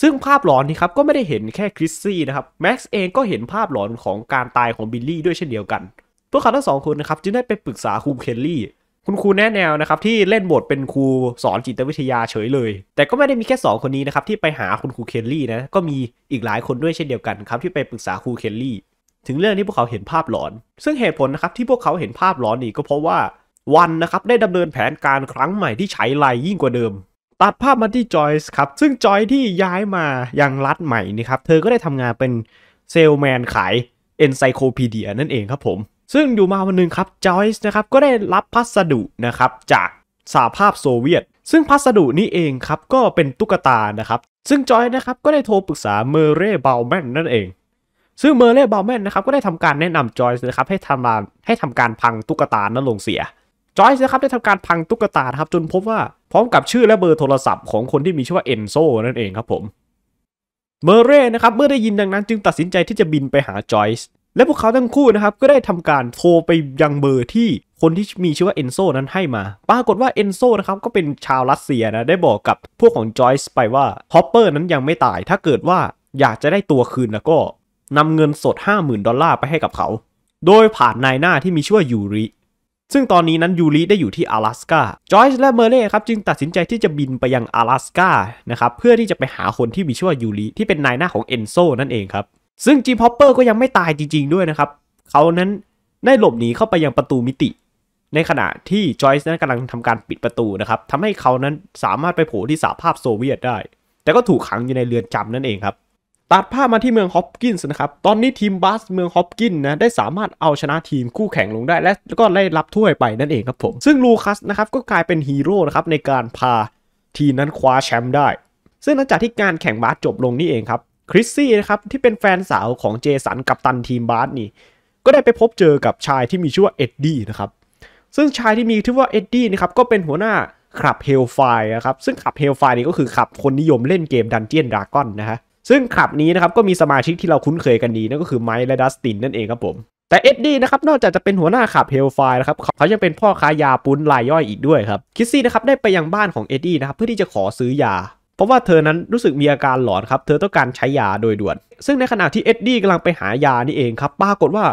ซึ่งภาพหลอนนี่ครับก็ไม่ได้เห็นแค่คริสซี่นะครับแม็กซ์เองก็เห็นภาพหลอนของการตายของบิลลี่ด้วยเช่นเดียวกันพวกเขาทั้งสองคนนะครับจึงได้ไปปรึกษาครูเคลลี่ คุณครูแนะแนวนะครับที่เล่นบทเป็นครูสอนจิตวิทยาเฉยเลย แต่ก็ไม่ได้มีแค่ 2 คนนี้นะครับที่ไปหาคุณครูเคลลี่นะก็มีอีกหลายคนด้วยเช่นเดียวกันครับที่ไปปรึกษาครูเคลลี่ถึงเรื่องที่พวกเขาเห็นภาพหลอน ซึ่งเหตุผลนะครับที่พวกเขาเห็นภาพหลอนนี่ก็เพราะว่าวันนะครับได้ดำเนินแผนการครั้งใหม่ที่ใช้ไลยิ่งกว่าเดิม ตัดภาพมาที่จอยส์ครับซึ่งจอยที่ย้ายมายังรัฐใหม่นี่ครับเธอก็ได้ทำงานเป็นเซลแมนขายเอนไซโคพีเดียนั่นเองครับผม ซึ่งอยู่มาวันนึงครับจอยส์นะครับก็ได้รับพัสดุนะครับจากสหภาพโซเวียต ซึ่งพัสดุนี้เองครับก็เป็นตุ๊กตานะครับ ซึ่งจอยนะครับก็ได้โทรปรึกษาเมเร่เบลแมนนั่นเองซึ่งเมเล่บาแมนนะครับ ก็ได้ทำการแนะนำจอยส์นะครับให้ทำการให้ทำการพังตุ๊กตานั้นลงเสียจอยส์นะครับได้ทำการพังตุ๊กตาครับจนพบว่าพร้อมกับชื่อและเบอร์โทรศัพท์ของคนที่มีชื่อว่าเอนโซนั่นเองครับผมเมเร่นะครับเมื่อได้ยินดังนั้นจึงตัดสินใจที่จะบินไปหาจอยส์และพวกเขาทั้งคู่นะครับก็ได้ทำการโทรไปยังเบอร์ที่คนที่มีชื่อว่าเอนโซนั้นให้มา ปรากฏว่าเอนโซนะครับก็เป็นชาวรัสเซียนะได้บอกกับพวกของจอยส์ไปว่าฮอปเปอร์นั้นยังไม่ตาย ถ้าเกิดว่าอยากจะได้ตัวคืนแล้วก็นำเงินสด 50,000ดอลลาร์ไปให้กับเขา โดยผ่านนายหน้าที่มีชื่อว่ายูริ ซึ่งตอนนี้นั้นยูริได้อยู่ที่阿拉斯กาจอยส์และเมเล่ครับจึงตัดสินใจที่จะบินไปยัง阿拉斯กานะครับ เพื่อที่จะไปหาคนที่มีชื่อว่ายูริ ที่เป็นนายหน้าของเอนโซนั่นเองครับ ซึ่งจีพอปเปอร์ก็ยังไม่ตายจริงๆด้วยนะครับเขานั้นได้หลบหนีเข้าไปยังประตูมิติ ในขณะที่จอยส์นั้นกำลังทำการปิดประตูนะครับทำให้เขานั้นสามารถไปโผล่ที่สหภาพโซเวียตได้ แต่ก็ถูกขังอยู่ในเรือนจำนั่นเองครับตัดภาพมาที่เมืองฮอปกินส์นะครับ ตอนนี้ทีมบาสเมืองฮอปกินส์นะได้สามารถเอาชนะทีมคู่แข่งลงได้ และก็ได้รับถ้วยไปนั่นเองครับผม ซึ่งลูคัสนะครับก็กลายเป็นฮีโร่นะครับในการพาทีมนั้นคว้าแชมป์ได้ ซึ่งหลังจากที่การแข่งบาสจบลงนี่เองครับ คริสซี่นะครับที่เป็นแฟนสาวของเจสันกัปตันทีมบาสนี่ก็ได้ไปพบเจอกับชายที่มีชื่อว่าเอ็ดดี้นะครับ ซึ่งชายที่มีชื่อว่าเอ็ดดี้นะครับก็เป็นหัวหน้าขับเฮลไฟนะครับ ซึ่งขับเฮลไฟนี่ก็คือขับคนนิยมเล่นเกมดันเจียนดราก้อนนะฮะซึ่งขับนี้นะครับ ก็มีสมาชิกที่เราคุ้นเคยกันดี นั่นก็คือไมค์และดัสตินนั่นเองครับผม แต่เอ็ดดี้นะครับนอกจากจะเป็นหัวหน้าขับเฮลไฟนะครับ เขายังเป็นพ่อค้ายาปุ้นรายย่อยอีกด้วยครับคิสซี่นะครับได้ไปยังบ้านของเอ็ดดี้นะครับ เพื่อที่จะขอซื้อยา เพราะว่าเธอนั้นรู้สึกมีอาการหลอนครับ เธอต้องการใช้ยาโดยด่วนซึ่งในขณะที่เอ็ดดี้กำลังไปหายานี่เองครับปรากฏว่า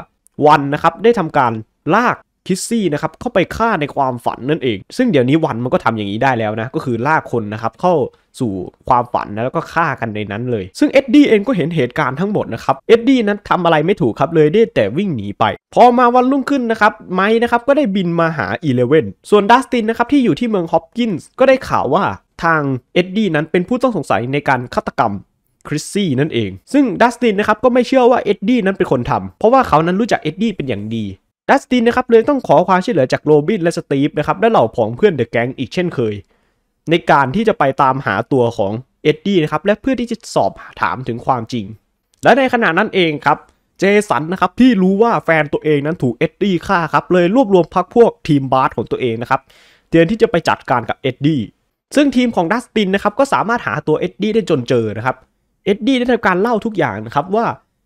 วันนะครับได้ทำการลากคิสซี่นะครับเข้าไปฆ่าในความฝันนั่นเอง ซึ่งเดี๋ยวนี้วันมันก็ทำอย่างนี้ได้แล้วนะ ก็คือลากคนนะครับเข้าสู่ความฝันนะแล้วก็ฆ่ากันในนั้นเลย ซึ่งเอ็ดดี้เองก็เห็นเหตุการณ์ทั้งหมดนะครับเอ็ดดี้นั้นทำอะไรไม่ถูกครับเลยได้แต่วิ่งหนีไป พอมาวันรุ่งขึ้นนะครับ ไม้นะครับก็ได้บินมาหาอีเลเวนส่วนดัสตินนะครับที่อยู่ที่เมืองฮอปกินส์ก็ได้ข่าวว่าทางเอ็ดดี้นั้นเป็นผู้ต้องสงสัยในการฆาตกรรมคริสซี่นั่นเอง ซึ่งดัสตินนะครับก็ไม่เชื่อว่าเอ็ดดี้นั้นเป็นคนทำ เพราะว่าเขานั้นรู้จักเอ็ดดี้เป็นอย่างดีดัสตินนะครับเลยต้องขอความช่วยเหลือจากโรบินและสตีฟนะครับและเหล่าผองเพื่อนเดอะแก๊งอีกเช่นเคย ในการที่จะไปตามหาตัวของเอ็ดดี้นะครับและเพื่อที่จะสอบถามถึงความจริง และในขณะนั้นเองครับเจสันนะครับที่รู้ว่าแฟนตัวเองนั้นถูกเอ็ดดี้ฆ่าครับเลยรวบรวมพักพวกทีมบาสของตัวเองนะครับเตรียมที่จะไปจัดการกับเอ็ดดี้ซึ่งทีมของดัสตินนะครับก็สามารถหาตัวเอ็ดดี้ได้จนเจอนะครับเอ็ดดี้ได้ทำการเล่าทุกอย่างนะครับว่า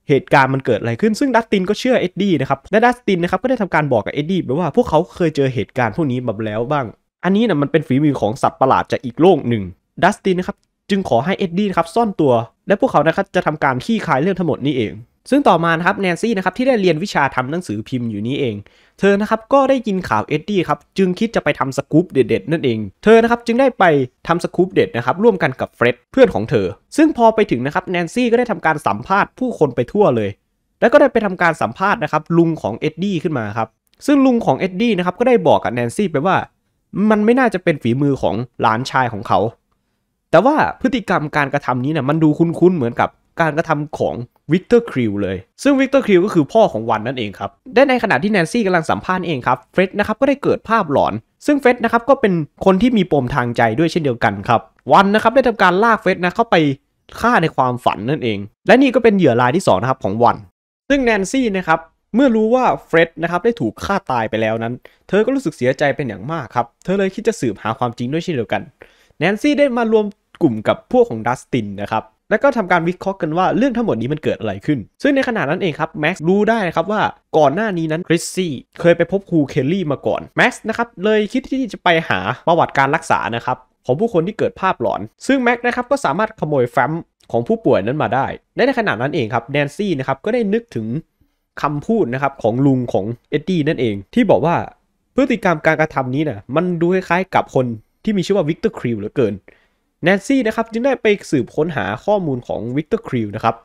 เหตุการณ์มันเกิดอะไรขึ้น ซึ่งดัสตินก็เชื่อเอ็ดดี้นะครับ และดัสตินนะครับก็ได้ทำการบอกกับเอ็ดดี้ไปว่าพวกเขาเคยเจอเหตุการณ์พวกนี้มาแล้วบ้าง อันนี้นะมันเป็นฝีมือของสัตว์ประหลาดจากอีกโลกหนึ่งดัสตินนะครับจึงขอให้เอ็ดดี้นะครับซ่อนตัว และพวกเขานะครับจะทำการขี้คายเรื่องทั้งหมดนี้เอง ซึ่งต่อมานะครับแนนซี่นะครับที่ได้เรียนวิชาทำหนังสือพิมพ์อยู่นี้เองเธอนะครับก็ได้ยินข่าวเอ็ดดี้ครับจึงคิดจะไปทำสกู๊ปเด็ดๆนั่นเอง เธอนะครับ จึงได้ไปทำสกู๊ปเด็ดนะครับร่วมกันกับเฟร็ดเพื่อนของเธอ ซึ่งพอไปถึงนะครับแนนซี่ก็ได้ทำการสัมภาษณ์ผู้คนไปทั่วเลยแล้วก็ได้ไปทำการสัมภาษณ์นะครับลุงของเอ็ดดี้ขึ้นมาครับซึ่งลุงของเอ็ดดี้นะครับก็ได้บอกกับแนนซี่ไปว่ามันไม่น่าจะเป็นฝีมือของหลานชายของเขา แต่ว่าพฤติกรรมการกระทำนี้นะ่ะมันดูคุ้นๆเหมือนกับการกระทำของวิกเตอร์คริวเลย ซึ่งวิกเตอร์คริวก็คือพ่อของวันนั่นเองครับได้ในขณะที่แนนซี่กำลังสัมภาษณ์เองครับเฟร็ดนะครับก็ได้เกิดภาพหลอน ซึ่งเฟร็ดนะครับก็เป็นคนที่มีปมทางใจด้วยเช่นเดียวกันครับวันนะครับได้ทำการลากเฟร็ดนะเข้าไปฆ่าในความฝันนั่นเอง และนี่ก็เป็นเหยื่อรายที่2นะครับของวัน ซึ่งแนนซี่นะครับเมื่อรู้ว่าเฟร็ดนะครับได้ถูกฆ่าตายไปแล้วนั้น เธอก็รู้สึกเสียใจเป็นอย่างมากครับ เธอเลยคิดจะสืบหาความจริงด้วยเช่นเดียวกันแนนซี่ได้มารวมกลุ่มกับพวกของดัสตินนะครับและก็ทำการวิเคราะห์กันว่าเรื่องทั้งหมดนี้มันเกิดอะไรขึ้น ซึ่งในขณะนั้นเองครับแม็กซ์รู้ได้ครับว่าก่อนหน้านี้นั้นคริสซี่เคยไปพบครูเคลลี่มาก่อนแม็กซ์นะครับเลยคิดที่จะไปหาประวัติการรักษานะครับของผู้คนที่เกิดภาพหลอน ซึ่งแม็กซ์นะครับก็สามารถขโมยแฟ้มของผู้ป่วยนั้นมาได้และในขณะนั้นเองครับแนนซี่นะครับก็ได้นึกถึงคำพูดนะครับของลุงของเอ็ดดี้นั่นเองที่บอกว่า พฤติกรรมการกระทำนี้นะ่ะมันดูคล้ายๆกับคนที่มีชื่อว่าวิกเตอร์ครีวเหลือเกินแนนซี่นะครับจึงได้ไปสืบค้นหาข้อมูลของวิกเตอร์คริวนะครับ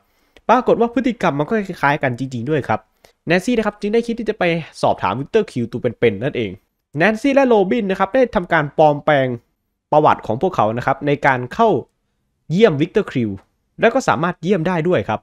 ปรากฏว่าพฤติกรรมมันก็คล้ายกันจริงๆด้วยครับแนนซี่นะครับจึงได้คิดที่จะไปสอบถามวิกเตอร์คิวตัวเป็นๆนั่นเองแนนซี่และโรบินนะครับได้ทำการปลอมแปลงประวัติของพวกเขานะครับในการเข้าเยี่ยมวิกเตอร์คริวแล้วก็สามารถเยี่ยมได้ด้วยครับ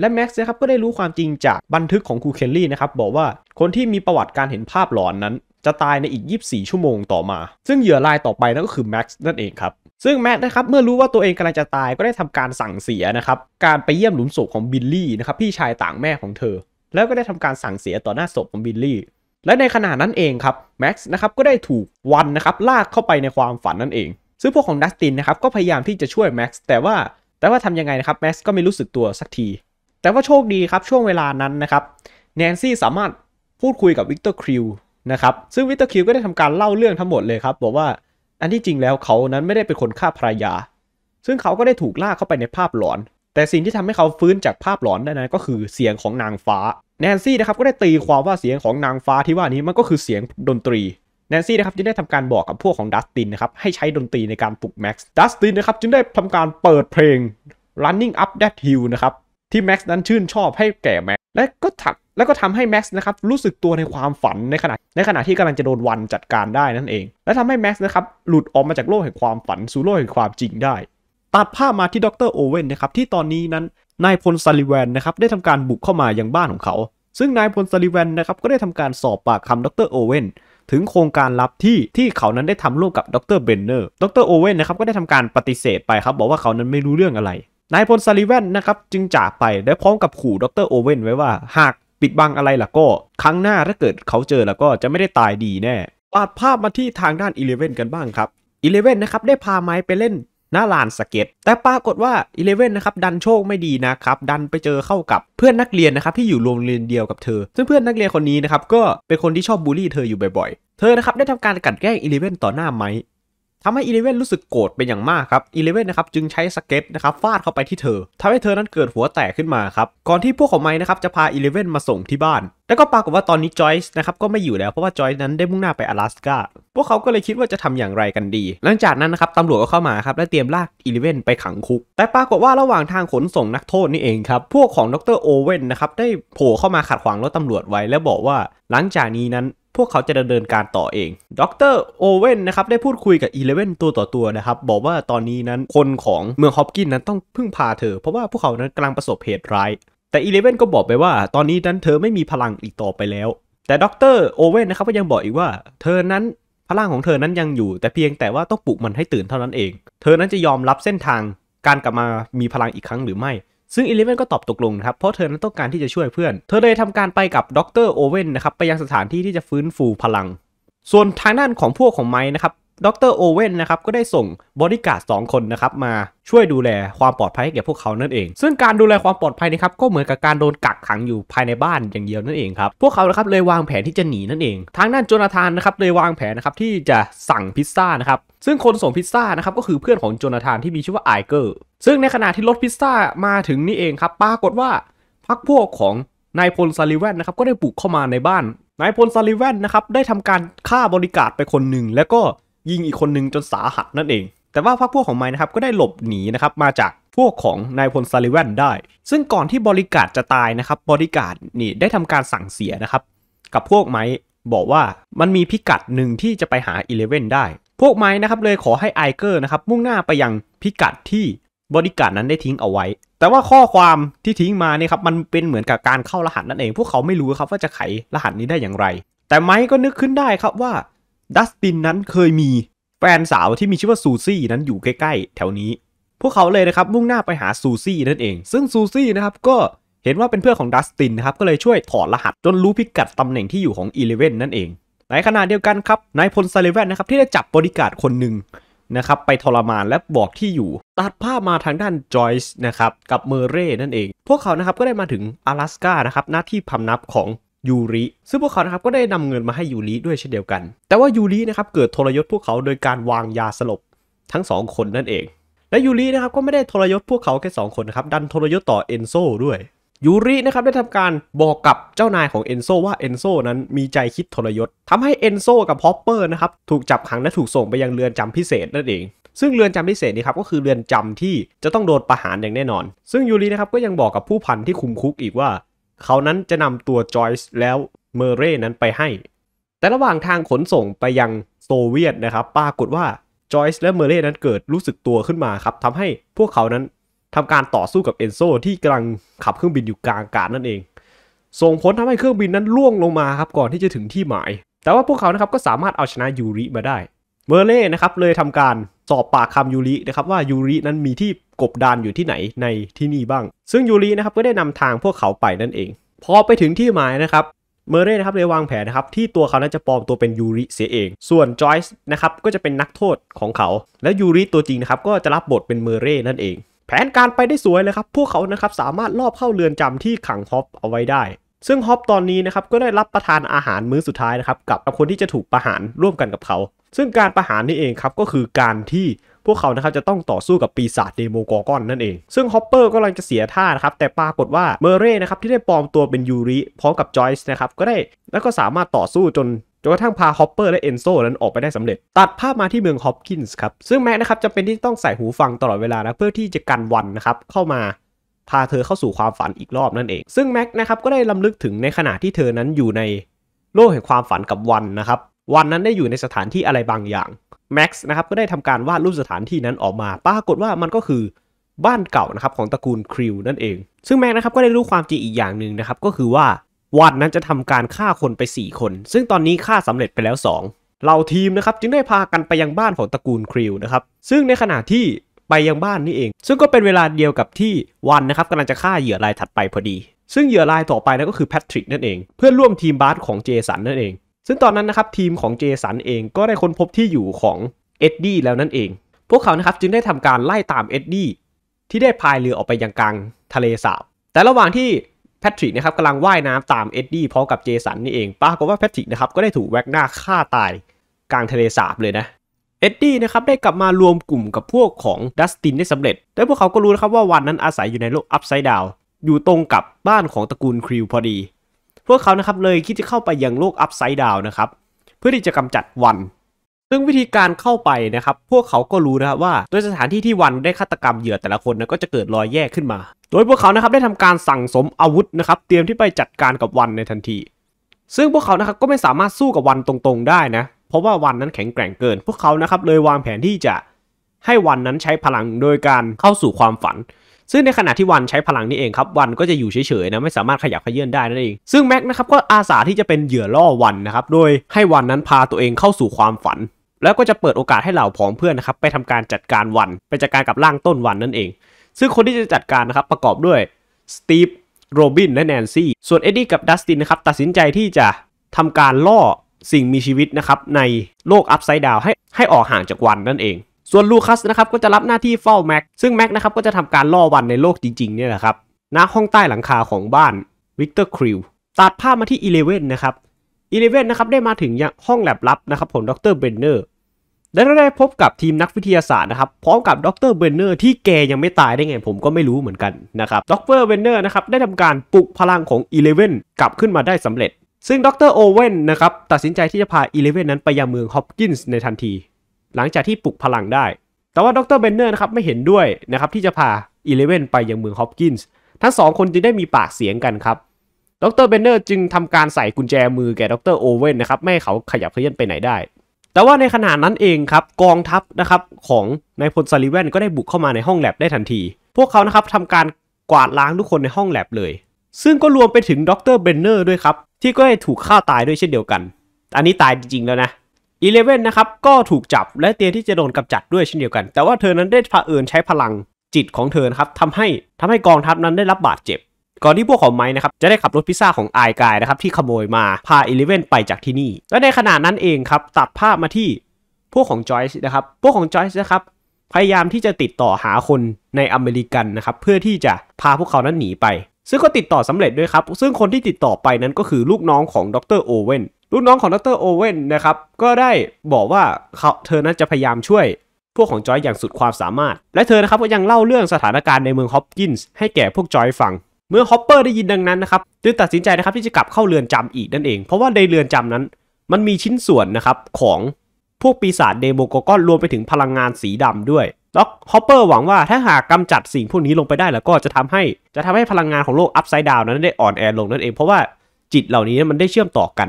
และแม็กซ์นะครับก็ได้รู้ความจริงจากบันทึกของครูเคนลี่นะครับ บอกว่าคนที่มีประวัติการเห็นภาพหลอนนั้น จะตายในอีก24 ชั่วโมงต่อมา ซึ่งเหยื่อรายต่อไปนั่นก็คือแม็กซ์นั่นเองครับซึ่งแมทนะครับเมื่อรู้ว่าตัวเองกำลังจะตายก็ได้ทำการสั่งเสียนะครับการไปเยี่ยมหลุมศพของบิลลี่นะครับพี่ชายต่างแม่ของเธอ แล้วก็ได้ทำการสั่งเสียต่อหน้าศพของบิลลี่และในขณะนั้นเองครับแม็กซ์นะครับก็ได้ถูกวันนะครับลากเข้าไปในความฝันนั่นเองซึ่งพวกของดัสตินนะครับก็พยายามที่จะช่วยแม็กซ์แต่ว่าแต่ว่าทำยังไงนะครับแม็กซ์ก็ไม่รู้สึกตัวสักที แต่ว่าโชคดีครับช่วงเวลานั้นนะครับแนนซี่สามารถพูดคุยกับวิกเตอร์คริวนะครับซึ่งวิกเตอร์คริวก็ได้ทำการเล่าเรื่องทั้งหมดเลยครับบอกว่าอันที่จริงแล้วเขานั้นไม่ได้เป็นคนฆ่าภรรยา ซึ่งเขาก็ได้ถูกลากเข้าไปในภาพหลอน แต่สิ่งที่ทำให้เขาฟื้นจากภาพหลอนได้นั้นก็คือเสียงของนางฟ้า แนนซี่นะครับก็ได้ตีความว่าเสียงของนางฟ้าที่ว่านี้มันก็คือเสียงดนตรี แนนซี่นะครับจึงได้ทำการบอกกับพวกของดัสตินนะครับให้ใช้ดนตรีในการปลุกแม็กซ์ ดัสตินนะครับจึงได้ทำการเปิดเพลง running up that hill นะครับที่แม็กซ์นั้นชื่นชอบให้แก่แม็กซ์และก็ถักแล้วก็ทำให้แม็กซ์นะครับรู้สึกตัวในความฝันในขณะ ในขณะที่กำลังจะโดนวันจัดการได้นั่นเอง และทำให้แม็กซ์นะครับหลุดออกมาจากโลกแห่งความฝันสู่โลกแห่งความจริงได้ ตัดภาพมาที่ดรโอเว่นนะครับที่ตอนนี้นั้นนายพลซาริแวนนะครับได้ทำการบุกเข้ามายังบ้านของเขา ซึ่งนายพลซาริแวนนะครับก็ได้ทำการสอบปากคำดรโอเว่นถึงโครงการลับที่ที่เขานั้นได้ทำร่วมกับดรเบนเนอร์ดรโอเว่นนะครับก็ได้ทำการปฏิเสธไปครับบอกว่าเขานั้นไม่รู้เรื่องอะไรนายพลซาริแวนนะครับจึงจากไปและพร้อมกับขู่ดรโอเว่นไว้ว่า หากปิดบังอะไรล่ะก็ ครั้งหน้าถ้าเกิดเขาเจอแล้วก็จะไม่ได้ตายดีแน่ ปาดภาพมาที่ทางด้านอีเลเว่นกันบ้างครับอีเลเว่นนะครับได้พาไม้ไปเล่นหน้าลานสเก็ต แต่ปรากฏว่าอีเลเว่นนะครับดันโชคไม่ดีนะครับ ดันไปเจอเข้ากับเพื่อนนักเรียนนะครับที่อยู่โรงเรียนเดียวกับเธอ ซึ่งเพื่อนนักเรียนคนนี้นะครับก็เป็นคนที่ชอบบูลลี่เธออยู่บ่อยๆเธอนะครับได้ทำการกัดแกล้งอีเลเว่นต่อหน้าไม้ทำให้อีเลเว่นรู้สึกโกรธเป็นอย่างมากครับ อีเลเว่นนะครับจึงใช้สเก็ตนะครับฟาดเข้าไปที่เธอทำให้เธอนั้นเกิดหัวแตกขึ้นมาครับ ก่อนที่พวกของไมค์นะครับจะพาอีเลเว่นมาส่งที่บ้าน แล้วก็ปรากฏว่าตอนนี้จอยส์นะครับก็ไม่อยู่แล้วเพราะว่าจอยส์นั้นได้มุ่งหน้าไป阿拉斯กาพวกเขาก็เลยคิดว่าจะทำอย่างไรกันดี หลังจากนั้นนะครับตำรวจก็เข้ามาครับและเตรียมลากอีเลเว่นไปขังคุก แต่ปรากฏว่าระหว่างทางขนส่งนักโทษนี่เองครับ พวกของดรโอเว่นนะครับได้โผล่เข้ามาขัดขวางรถตำรวจไว้และบอกว่า หลังจากนี้นั้นพวกเขาจะดำเนินการต่อเอง ดรโอเว่นนะครับได้พูดคุยกับอีเลเว่นตัวต่อตัวนะครับบอกว่าตอนนี้นั้นคนของเมืองฮอปกินนั้นต้องพึ่งพาเธอ เพราะว่าพวกเขานั้นกำลังประสบเหตุร้าย แต่อีเลเว่นก็บอกไปว่า ตอนนี้นั้นเธอไม่มีพลังอีกต่อไปแล้ว แต่ดรโอเว่นนะครับก็ยังบอกอีกว่าเธอนั้นพลังของเธอนั้นยังอยู่ แต่เพียงแต่ว่าต้องปลุกมันให้ตื่นเท่านั้นเอง เธอนั้นจะยอมรับเส้นทางการกลับมามีพลังอีกครั้งหรือไม่ซึ่งอีเลฟเว่นก็ตอบตกลงครับ เพราะเธอนั้นต้องการที่จะช่วยเพื่อน เธอเลยทำการไปกับดรโอเว่นนะครับ ไปยังสถานที่ที่จะฟื้นฟูพลัง ส่วนทางด้านของพวกของไม้นะครับดรโอเว่นนะครับก็ได้ส่งบริการสองคนนะครับมาช่วยดูแลความปลอดภัยให้แก่พวกเขานั่นเองซึ่งการดูแลความปลอดภัยนะครับก็เหมือนกับการโดนกักขังอยู่ภายในบ้านอย่างเดียวนั่นเองครับพวกเขานะครับเลยวางแผนที่จะหนีนั่นเองทางด้านโจนาธานนะครับเลยวางแผนนะครับที่จะสั่งพิซซ่านะครับซึ่งคนส่งพิซซ่านะครับก็คือเพื่อนของโจนาธานที่มีชื่อว่าไอเกอร์ซึ่งในขณะที่รถพิซซ่ามาถึงนี่เองครับปรากฏว่าพักพวกของนายพลซาลิเวนนะครับก็ได้บุกเข้ามาในบ้านนายพลซาลิเวนนะครับได้ทำการฆ่าบริการไปคนหนึ่งแล้วก็ยิงอีกคนนึงจนสาหัสนั่นเอง แต่ว่าพรรคพวกของไม้นะครับก็ได้หลบหนีนะครับมาจากพวกของนายพลซาลิแวนได้ ซึ่งก่อนที่บริการจะตายนะครับบริการนี่ได้ทำการสั่งเสียนะครับ กับพวกไม้บอกว่ามันมีพิกัดหนึ่งที่จะไปหาอีเลเว่นได้ พวกไม้นะครับเลยขอให้ไอเกอร์นะครับมุ่งหน้าไปยังพิกัดที่บริการนั้นได้ทิ้งเอาไว้ แต่ว่าข้อความที่ทิ้งมาเนี่ยครับมันเป็นเหมือนกับการเข้ารหัสนั่นเอง พวกเขาไม่รู้ครับว่าจะไขรหัสนี้ได้อย่างไร แต่ไม้ก็นึกขึ้นได้ครับว่าดัสตินนั้นเคยมีแฟนสาวที่มีชื่อว่าซูซี่นั้นอยู่ใกล้ ๆ แถวนี้ พวกเขาเลยนะครับ มุ่งหน้าไปหาซูซี่นั่นเอง ซึ่งซูซี่นะครับก็เห็นว่าเป็นเพื่อนของดัสตินนะครับก็เลยช่วยถอดรหัส จนรู้พิกัดตำแหน่งที่อยู่ของอีเลเว่นนั่นเอง ในขณะเดียวกันครับนายพลซาเลเว่นนะครับที่ได้จับบริการคนหนึ่งนะครับไปทรมานและบอกที่อยู่ตัดภาพมาทางด้านจอยส์นะครับกับเมอร์เร่นั่นเอง พวกเขานะครับก็ได้มาถึง阿拉สกานะครับหน้าที่พำนับของยูริ ซึ่งพวกเขานะครับก็ได้นำเงินมาให้ยูริด้วยเช่นเดียวกัน แต่ว่ายูรินะครับเกิดทรยศพวกเขาโดยการวางยาสลบทั้ง2คนนั่นเอง และยูรินะครับก็ไม่ได้ทรยศพวกเขาแค่2คนนะครับดันทรยศต่อเอนโซด้วย ยูรินะครับได้ทำการบอกกับเจ้านายของเอนโซว่าเอนโซนั้นมีใจคิดทรยศทำให้เอนโซกับฮอปเปอร์นะครับถูกจับขังและถูกส่งไปยังเรือนจำพิเศษนั่นเอง ซึ่งเรือนจำพิเศษนี้ครับก็คือเรือนจำที่จะต้องโดนประหารอย่างแน่นอน ซึ่งยูรินะครับก็ยังบอกกับผู้พันที่คุมคุกอีกว่าเขานั้นจะนำตัวจอยซ์แล้วเมเร่นั้นไปให้ แต่ระหว่างทางขนส่งไปยังโซเวียตนะครับปรากฏว่าจอยซ์และเมเร่นั้นเกิดรู้สึกตัวขึ้นมาครับทำให้พวกเขานั้นทำการต่อสู้กับเอนโซที่กำลังขับเครื่องบินอยู่กลางอากาศนั่นเอง ส่งผลทำให้เครื่องบินนั้นล่วงลงมาครับก่อนที่จะถึงที่หมาย แต่ว่าพวกเขานะครับก็สามารถเอาชนะยูริมาได้เมเร่นะครับเลยทำการสอบปากคำยูรินะครับว่ายูรินั้นมีที่กบดานอยู่ที่ไหนในที่นี่บ้าง ซึ่งยูรีนะครับก็ได้นำทางพวกเขาไปนั่นเอง พอไปถึงที่หมายนะครับ เมรเร่นะครับเลยวางแผนนะครับที่ตัวเขาน่าจะปลอมตัวเป็นยูริ เสียเอง ส่วนจอยส์นะครับก็จะเป็นนักโทษของเขา และยูริตัวจริงนะครับก็จะรับบทเป็นเมรเร่นั่นเอง แผนการไปได้สวยเลยครับพวกเขานะครับสามารถลอบเข้าเรือนจำที่ขังฮอปเอาไว้ได้ ซึ่งฮอปตอนนี้นะครับก็ได้รับประทานอาหารมื้อสุดท้ายนะครับกับคนที่จะถูกประหารร่วมกันกับเขา ซึ่งการประหารนี่เองครับก็คือการที่พวกเขานะครับจะต้องต่อสู้กับปีศาจเดโมกอร์กอนนั่นเอง ซึ่งฮอปเปอร์ก็กำลังจะเสียท่านะครับ แต่ปรากฏว่าเมเร่นะครับที่ได้ปลอมตัวเป็นยูริพร้อมกับจอยส์นะครับก็ได้แล้วก็สามารถต่อสู้จนจนกระทั่งพาฮอปเปอร์และเอนโซนั้นออกไปได้สำเร็จ ตัดภาพมาที่เมืองฮอปกินส์ครับ ซึ่งแม็กนะครับจะเป็นที่ต้องใส่หูฟังตลอดเวลานะเพื่อที่จะกันวันนะครับเข้ามาพาเธอเข้าสู่ความฝันอีกรอบนั่นเอง ซึ่งแม็กนะครับก็ได้ลํำลึกถึงในขณะที่เธอนั้นอยู่ในโลกแห่งความฝันกับวันนะครับ วันนั้นได้อยู่ในสถานที่อะไรบางอย่างแม็กซ์นะครับก็ได้ทำการวาดรูปสถานที่นั้นออกมา ปรากฏว่ามันก็คือบ้านเก่านะครับของตระกูลคริวนั่นเอง ซึ่งแม็กนะครับก็ได้รู้ความจริงอีกอย่างหนึ่งนะครับก็คือว่าวันนั้นจะทำการฆ่าคนไป 4 คน ซึ่งตอนนี้ฆ่าสำเร็จไปแล้ว 2 เราทีมนะครับจึงได้พากันไปยังบ้านของตระกูลคริวนะครับซึ่งในขณะที่ไปยังบ้านนี่เอง ซึ่งก็เป็นเวลาเดียวกับที่วันนะครับกำลังจะฆ่าเหยื่อรายถัดไปพอดี ซึ่งเหยื่อรายต่อไปนั่นก็คือแพทริกนั่นเองเพื่อนร่วมทีมบาสของเจสันนั่นเองซึ่งตอนนั้นนะครับ ทีมของเจสันเองก็ได้ค้นพบที่อยู่ของเอ็ดดี้แล้วนั่นเอง พวกเขานะครับจึงได้ทำการไล่ตามเอ็ดดี้ที่ได้พายเรือออกไปยังกลางทะเลสาบ แต่ระหว่างที่แพทริกนะครับกำลังว่ายน้ำตามเอ็ดดี้พร้อมกับเจสันนี่เอง ปรากฏว่าแพทริกนะครับก็ได้ถูกแวกหน้าฆ่าตายกลางทะเลสาบเลยนะ เอ็ดดี้นะครับได้กลับมารวมกลุ่มกับพวกของดัสตินได้สำเร็จ และพวกเขา ก็รู้นะครับว่าวันนั้นอาศัยอยู่ในโลกอัพไซด์ดาวอยู่ตรงกับบ้านของตระกูลคริวพอดีพวกเขานะครับเลยคิดจะเข้าไปยังโลกอัพไซด์ดาวนะครับเพื่อที่จะกำจัดวัน ซึ่งวิธีการเข้าไปนะครับพวกเขาก็รู้นะครับว่า โดยสถานที่ที่วันได้ฆาตกรรมเหยื่อแต่ละคนนะก็จะเกิดรอยแยกขึ้นมา โดยพวกเขานะครับได้ทำการสั่งสมอาวุธนะครับเตรียมที่ไปจัดการกับวันในทันที ซึ่งพวกเขานะครับก็ไม่สามารถสู้กับวันตรงๆได้นะเพราะว่าวันนั้นแข็งแกร่งเกิน พวกเขานะครับเลยวางแผนที่จะให้วันนั้นใช้พลังโดยการเข้าสู่ความฝันซึ่งในขณะที่วันใช้พลังนี่เองครับวันก็จะอยู่เฉยๆนะไม่สามารถขยับขยื่นได้นั่นเอง ซึ่งแม็กนะครับก็อาสาที่จะเป็นเหยื่อล่อวันนะครับโดยให้วันนั้นพาตัวเองเข้าสู่ความฝัน แล้วก็จะเปิดโอกาสให้เหล่าผองเพื่อนนะครับไปทำการจัดการวัน ไปจัดการกับร่างต้นวันนั่นเอง ซึ่งคนที่จะจัดการนะครับประกอบด้วยสตีฟโรบินและแนนซี่ส่วนเอ็ดดี้กับดัสตินนะครับตัดสินใจที่จะทำการล่อสิ่งมีชีวิตนะครับในโลกอัพไซด์ดาวให้ให้ออกห่างจากวันนั่นเองส่วนลูคัสนะครับก็จะรับหน้าที่เฝ้าแม็กซึ่งแม็กนะครับก็จะทำการล่อวันในโลกจริงๆเนี่ยแหละครับณห้องใต้หลังคาของบ้านวิกเตอร์คริวตัดภาพมาที่อีเลเว่นนะครับอีเลเว่นนะครับได้มาถึงห้องแลบลับนะครับ ของดรเบนเนอร์และได้พบกับทีมนักวิทยาศาสตร์นะครับพร้อมกับดรเบนเนอร์ที่แกยังไม่ตายได้ไง ผมก็ไม่รู้เหมือนกันนะครับดรเบนเนอร์นะครับได้ทำการปลุกพลังของอีเลเว่นกลับขึ้นมาได้สำเร็จ ซึ่งดรโอเว่นนะครับตัดสินใจที่จะพาอีเลเว่นนั้นไปยังเมืองฮอปกินส์ในทันทีหลังจากที่ปลุกพลังได้ แต่ว่าดรเบนเนอร์นะครับไม่เห็นด้วยนะครับที่จะพาอีเลเวนไปยังเมืองฮอปกินส์ทั้งสองคนจึงได้มีปากเสียงกันครับดรเบนเนอร์จึงทำการใส่กุญแจมือแก่ดรโอเว่นนะครับไม่ให้เขาขยับเคลื่อนไปไหนได้ แต่ว่าในขณะนั้นเองครับกองทัพนะครับของนายพลซาริเวนก็ได้บุกเข้ามาในห้องแลบได้ทันที พวกเขานะครับทำการกวาดล้างทุกคนในห้องแลบเลยซึ่งก็รวมไปถึงดรเบนเนอร์ด้วยครับที่ก็ได้ถูกฆ่าตายด้วยเช่นเดียวกัน อันนี้ตายจริงๆ แล้วนะอีเลเว่นนะครับก็ถูกจับและเตรียมที่จะโดนกำจัดด้วยเช่นเดียวกัน แต่ว่าเธอนั้นได้ผ่าเอิญใช้พลังจิตของเธอครับทำให้ทำให้กองทัพนั้นได้รับบาดเจ็บ ก่อนที่พวกของไม้นะครับจะได้ขับรถพิซซ่าของไอ้กายนะครับที่ขโมยมาพาอีเลเว่นไปจากที่นี่ และในขณะนั้นเองครับตัดภาพมาที่พวกของจอยส์นะครับพวกของจอยส์นะครับพยายามที่จะติดต่อหาคนในอเมริกันนะครับเพื่อที่จะพาพวกเขานั้นหนีไป ซึ่งก็ติดต่อสำเร็จด้วยครับซึ่งคนที่ติดต่อไปนั้นก็คือลูกน้องของดรโอเว่นลูกน้องของดรโอเว่นนะครับ ก็ได้บอกว่าเขาเธอนั้นจะพยายามช่วย พวกของจอยอย่างสุดความสามารถ และเธอนะครับก็ยังเล่าเรื่องสถานการณ์ในเมืองฮอปกินส์ให้แก่พวกจอยฟัง เมื่อฮอปเปอร์ได้ยินดังนั้นนะครับจึงตัดสินใจนะครับ ที่จะกลับเข้าเรือนจำอีกนั่นเอง เพราะว่าในเรือนจำนั้นมันมีชิ้นส่วนนะครับ ของพวกปีศาจเดโมโกกอนรวมไปถึงพลังงานสีดำด้วยล็อกฮอปเปอร์หวังว่าถ้าหากกาจัดสิ่งพวกนี้ลงไปได้แล้วก็จะทำให้จะทำให้พลังงานของโลกอัพไซด์ดาวนั้นได้อ่อนแอลงนั่นเองเพราะว่าจิตเหล่านี้มันได้เชื่อมต่อกัน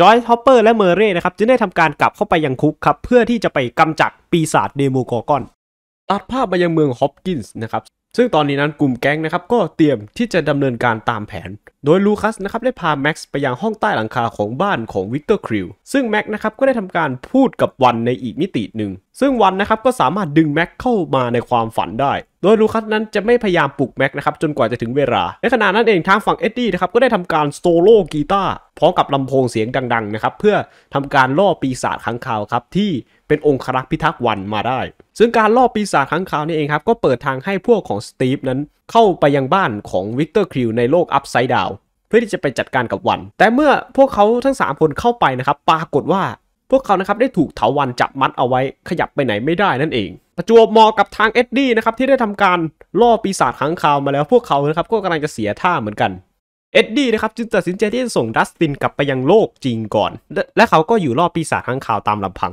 จอยท็อปเปอร์และเมอร์เร่นะครับจึงได้ทำการกลับเข้าไปยังคุกครับ เพื่อที่จะไปกำจัดปีศาจเดโมกอร์กอนตัดภาพไปยังเมืองฮอปกินส์นะครับ ซึ่งตอนนี้นั้นกลุ่มแก๊งนะครับ ก็เตรียมที่จะดำเนินการตามแผนโดยลูคัสนะครับได้พาแม็กซ์ไปยังห้องใต้หลังคาของบ้านของวิกเตอร์คริว ซึ่งแม็กซ์นะครับก็ได้ทำการพูดกับวันในอีกมิติหนึ่งซึ่งวันนะครับก็สามารถดึงแม็กเข้ามาในความฝันได้ โดยลูคัสนั้นจะไม่พยายามปลุกแม็กนะครับจนกว่าจะถึงเวลาในขณะนั้นเองทางฝั่งเอ็ดดี้นะครับก็ได้ทำการโซโล่กีตาร์พร้อมกับลำโพงเสียงดังๆนะครับเพื่อทำการล่อปีศาจขังข่าวครับที่เป็นองครักษ์พิทักษ์วันมาได้ ซึ่งการล่อปีศาจขังข่าวนี่เองครับก็เปิดทางให้พวกของสตีฟนั้นเข้าไปยังบ้านของวิกเตอร์คริวในโลกอัพไซด์ดาวพื่อที่จะไปจัดการกับวัน แต่เมื่อพวกเขาทั้ง 3 คนเข้าไปนะครับปรากฏว่า พวกเขานะครับได้ถูกเถาวันจับมัดเอาไว้ ขยับไปไหนไม่ได้นั่นเอง ประจวบเหมาะกับทางเอ็ดดี้นะครับที่ได้ทำการล่อปีศาจขังคาวมาแล้วพวกเขานะครับก็กำลังจะเสียท่าเหมือนกันเอ็ดดี้นะครับจึงตัดสินใจที่จะส่งดัสตินกลับไปยังโลกจริงก่อน และเขาก็อยู่ล่อปีศาจขังคาวตามลำพัง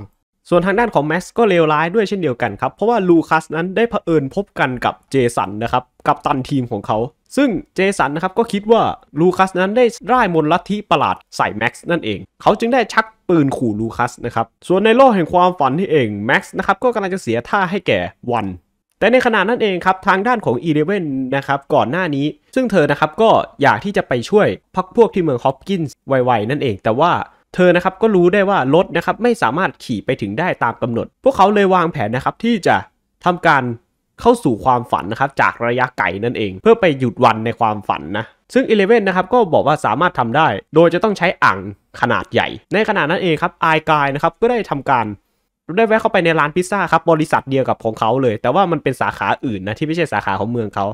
ส่วนทางด้านของแม็กซ์ก็เลวร้ายด้วยเช่นเดียวกันครับ เพราะว่าลูคัสนั้นได้เผอิญพบกันกับเจสันนะครับ กับตันทีมของเขา ซึ่งเจสันนะครับก็คิดว่าลูคัสนั้นได้ร่ายมนลัทธิประหลาดใส่แม็กซ์นั่นเอง เขาจึงได้ชักปืนขู่ลูคัสนะครับ ส่วนในโลกแห่งความฝันที่เองแม็กซ์นะครับก็กำลังจะเสียท่าให้แก่วัน แต่ในขณะนั้นเองครับทางด้านของอีเลเว่นนะครับก่อนหน้านี้ ซึ่งเธอนะครับก็อยากที่จะไปช่วยพักพวกที่เมืองฮอปกินส์ไวๆนั่นเองแต่ว่าเธอนะครับก็รู้ได้ว่ารถนะครับไม่สามารถขี่ไปถึงได้ตามกำหนด พวกเขาเลยวางแผนนะครับที่จะทำการเข้าสู่ความฝันนะครับจากระยะไกลนั่นเอง เพื่อไปหยุดวันในความฝันนะ ซึ่งอีเลเว่นนะครับก็บอกว่าสามารถทำได้โดยจะต้องใช้อ่างขนาดใหญ่ ในขณะนั้นเองครับไอกายนะครับก็ได้ทำการได้แวะเข้าไปในร้านพิซซ่าครับบริษัทเดียวกับของเขาเลย แต่ว่ามันเป็นสาขาอื่นนะที่ไม่ใช่สาขาของเมืองเขา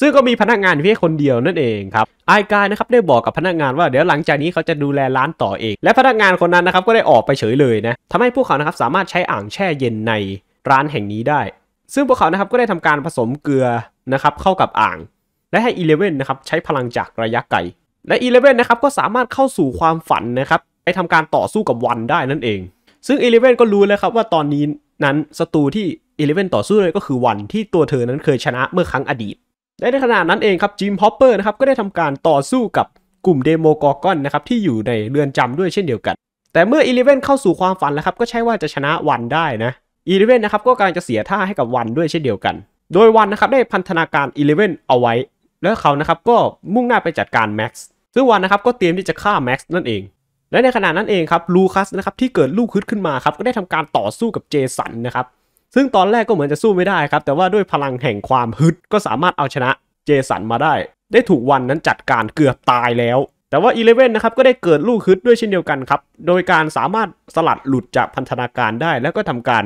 ซึ่งก็มีพนักงานเพียงคนเดียวนั่นเองครับไอกายนะครับได้บอกกับพนักงานว่า เดี๋ยวหลังจากนี้เขาจะดูแลร้านต่อเอง และพนักงานคนนั้นนะครับก็ได้ออกไปเฉยเลยนะทำให้พวกเขานะครับสามารถใช้อ่างแช่เย็นในร้านแห่งนี้ได้ ซึ่งพวกเขานะครับก็ได้ทำการผสมเกลือนะครับเข้ากับอ่าง และให้อีเลเว่นนะครับใช้พลังจากระยะไกลและอีเลเว่นนะครับก็สามารถเข้าสู่ความฝันนะครับไปทำการต่อสู้กับวันได้นั่นเอง ซึ่งอีเลเว่นก็รู้แล้วครับว่าตอนนี้นั้นศัตรูที่อีเลเว่นต่อสู้เลยก็คือวันที่ตัวเธอนั้นเคยชนะเมื่อครั้งอดีตและในขณะนั้นเองครับจิมฮอปเปอร์นะครับก็ได้ทำการต่อสู้กับกลุ่มเดโมกอรกอนนะครับที่อยู่ในเรือนจำด้วยเช่นเดียวกัน แต่เมื่ออีเลเวนเข้าสู่ความฝันแล้วครับ ก็ใช่ว่าจะชนะวันได้นะอีเลเวนนะครับก็กำลังจะเสียท่าให้กับวันด้วยเช่นเดียวกัน โดยวันนะครับได้พันธนาการอีเลเวนเอาไว้ แล้วเขานะครับก็มุ่งหน้าไปจัดการแม็กซ์ซึ่งวันนะครับก็เตรียมที่จะฆ่าแม็กซ์นั่นเอง และในขณะนั้นเองครับลูคัสนะครับที่เกิดลูกคึดขึ้นมาครับก็ได้ทำการต่อสู้กับเจสันนะครับซึ่งตอนแรกก็เหมือนจะสู้ไม่ได้ครับแต่ว่าด้วยพลังแห่งความฮึดก็สามารถเอาชนะเจสันมาได้ ได้ถูกวันนั้นจัดการเกือบตายแล้ว แต่ว่าอีเลเว่นนะครับก็ได้เกิดลูกฮึดด้วยเช่นเดียวกันครับโดยการสามารถสลัดหลุดจากพันธนาการได้ แล้วก็ทำการ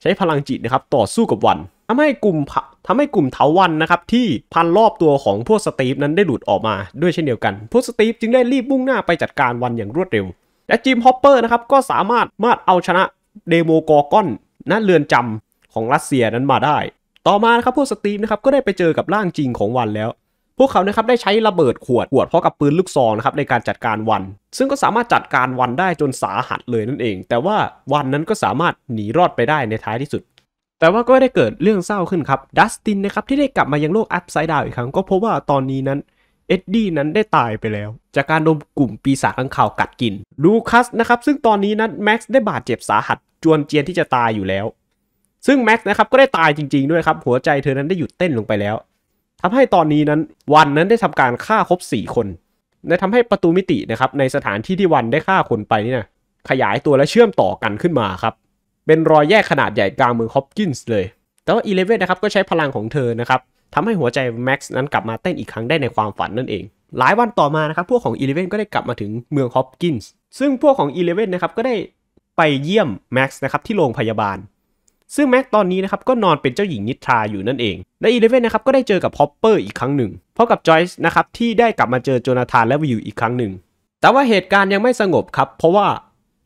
ใช้พลังจิตนะครับต่อสู้กับวัน ทำให้กลุ่มทำให้กลุ่มเทาวันนะครับที่พันรอบตัวของพวกสตีฟนั้นได้หลุดออกมาด้วยเช่นเดียวกันพวกสตีฟจึงได้รีบมุ่งหน้าไปจัดการวันอย่างรวดเร็ว และจิมฮอปเปอร์นะครับก็สามารถมาดเอาชนะเดโมกอร์กอนณเรือนจำของรัสเซียนั้นมาได้ ต่อมานะครับ พวกสตรีมนะครับ ก็ได้ไปเจอกับร่างจริงของวันแล้ว พวกเขานะครับได้ใช้ระเบิดขวดขวดพร้อมกับปืนลูกซองนะครับในการจัดการวัน ซึ่งก็สามารถจัดการวันได้จนสาหัสเลยนั่นเอง แต่ว่าวันนั้นก็สามารถหนีรอดไปได้ในท้ายที่สุด แต่ว่าก็ได้เกิดเรื่องเศร้าขึ้นครับ ดัสตินนะครับที่ได้กลับมายังโลกอัพไซด์ดาวอีกครั้งก็พบว่าตอนนี้นั้นเอ็ดดี้นั้นได้ตายไปแล้ว จากการโดนกลุ่มปีศาจอังข่าวกัดกินลูคัสนะครับ ซึ่งตอนนี้นั้นแม็กซ์ได้บาดเจ็บสาหัส จวนเจียนที่จะตายอยู่แล้ว ซึ่งแม็กซ์นะครับก็ได้ตายจริงๆด้วยครับ หัวใจเธอนั้นได้หยุดเต้นลงไปแล้ว ทำให้ตอนนี้นั้นวันนั้นได้ทำการฆ่าครบ 4 คนในทำให้ประตูมิตินะครับในสถานที่ที่วันได้ฆ่าคนไปนี่นะขยายตัวและเชื่อมต่อกันขึ้นมาครับเป็นรอยแยกขนาดใหญ่กลางเมืองฮอปกินส์เลยแต่ว่าอีเลเว่นนะครับก็ใช้พลังของเธอนะครับทำให้หัวใจแม็กซ์นั้นกลับมาเต้นอีกครั้งได้ในความฝันนั่นเอง หลายวันต่อมานะครับพวกของอีเลเว่นก็ได้กลับมาถึงเมืองฮอปกินส์ ซึ่งพวกของอีเลเว่นนะครับก็ได้ไปเยี่ยมแม็กซ์นะครับที่โรงพยาบาล ซึ่งแม็กตอนนี้นะครับก็นอนเป็นเจ้าหญิงนิทราอยู่นั่นเอง และอีเลเว่นนะครับก็ได้เจอกับฮอปเปอร์อีกครั้งหนึ่งพราะกับจอยส์นะครับที่ได้กลับมาเจอโจนาธานและวิวอีกครั้งหนึ่ง แต่ว่าเหตุการณ์ยังไม่สงบครับ เพราะว่า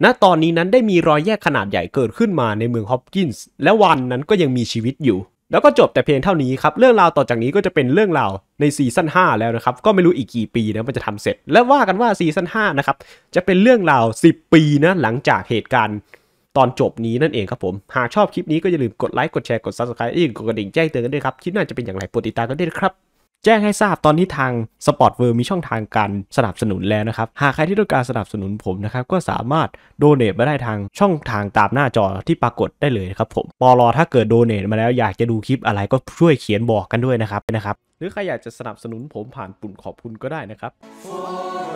ณตอนนี้นั้นได้มีรอยแยกขนาดใหญ่เกิดขึ้นมาในเมืองฮอปกินส์และวันนั้นก็ยังมีชีวิตอยู่แล้วก็จบแต่เพียงเท่านี้ครับ เรื่องราวต่อจากนี้ก็จะเป็นเรื่องราว ในซีซั่น 5 แล้วนะครับก็ไม่รู้อีกกี่ปีนะมันจะทำเสร็จและว่ากันว่าซีซั่น 5 นะครับ จะเป็นเรื่องราว 10 ปีนะหลังจากเหตุการณ์ ตอนจบนี้นั่นเองครับผมหากชอบคลิปนี้ก็อย่าลืมกดไลค์กดแชร์กด subscribe อีกกดกระดิ่งแจ้งเตือนกันด้วยครับ คลิปหน้าจะเป็นอย่างไรโปรดติดตามกันด้วยครับแจ้งให้ทราบตอนที่ทางสปอร์ตเวิร์มีช่องทางการสนับสนุนแล้วนะครับหากใครที่ต้องการสนับสนุนผมนะครับก็สามารถโดเนตมาได้ทางช่องทางตามหน้าจอที่ปรากฏได้เลยครับ ผมปอรอถ้าเกิดโดเนตมาแล้วอยากจะดูคลิปอะไรก็ช่วยเขียนบอกกันด้วยนะครับนะครับหรือใครอยากจะสนับสนุนผมผ่านปุ่นขอบคุณก็ได้นะครับ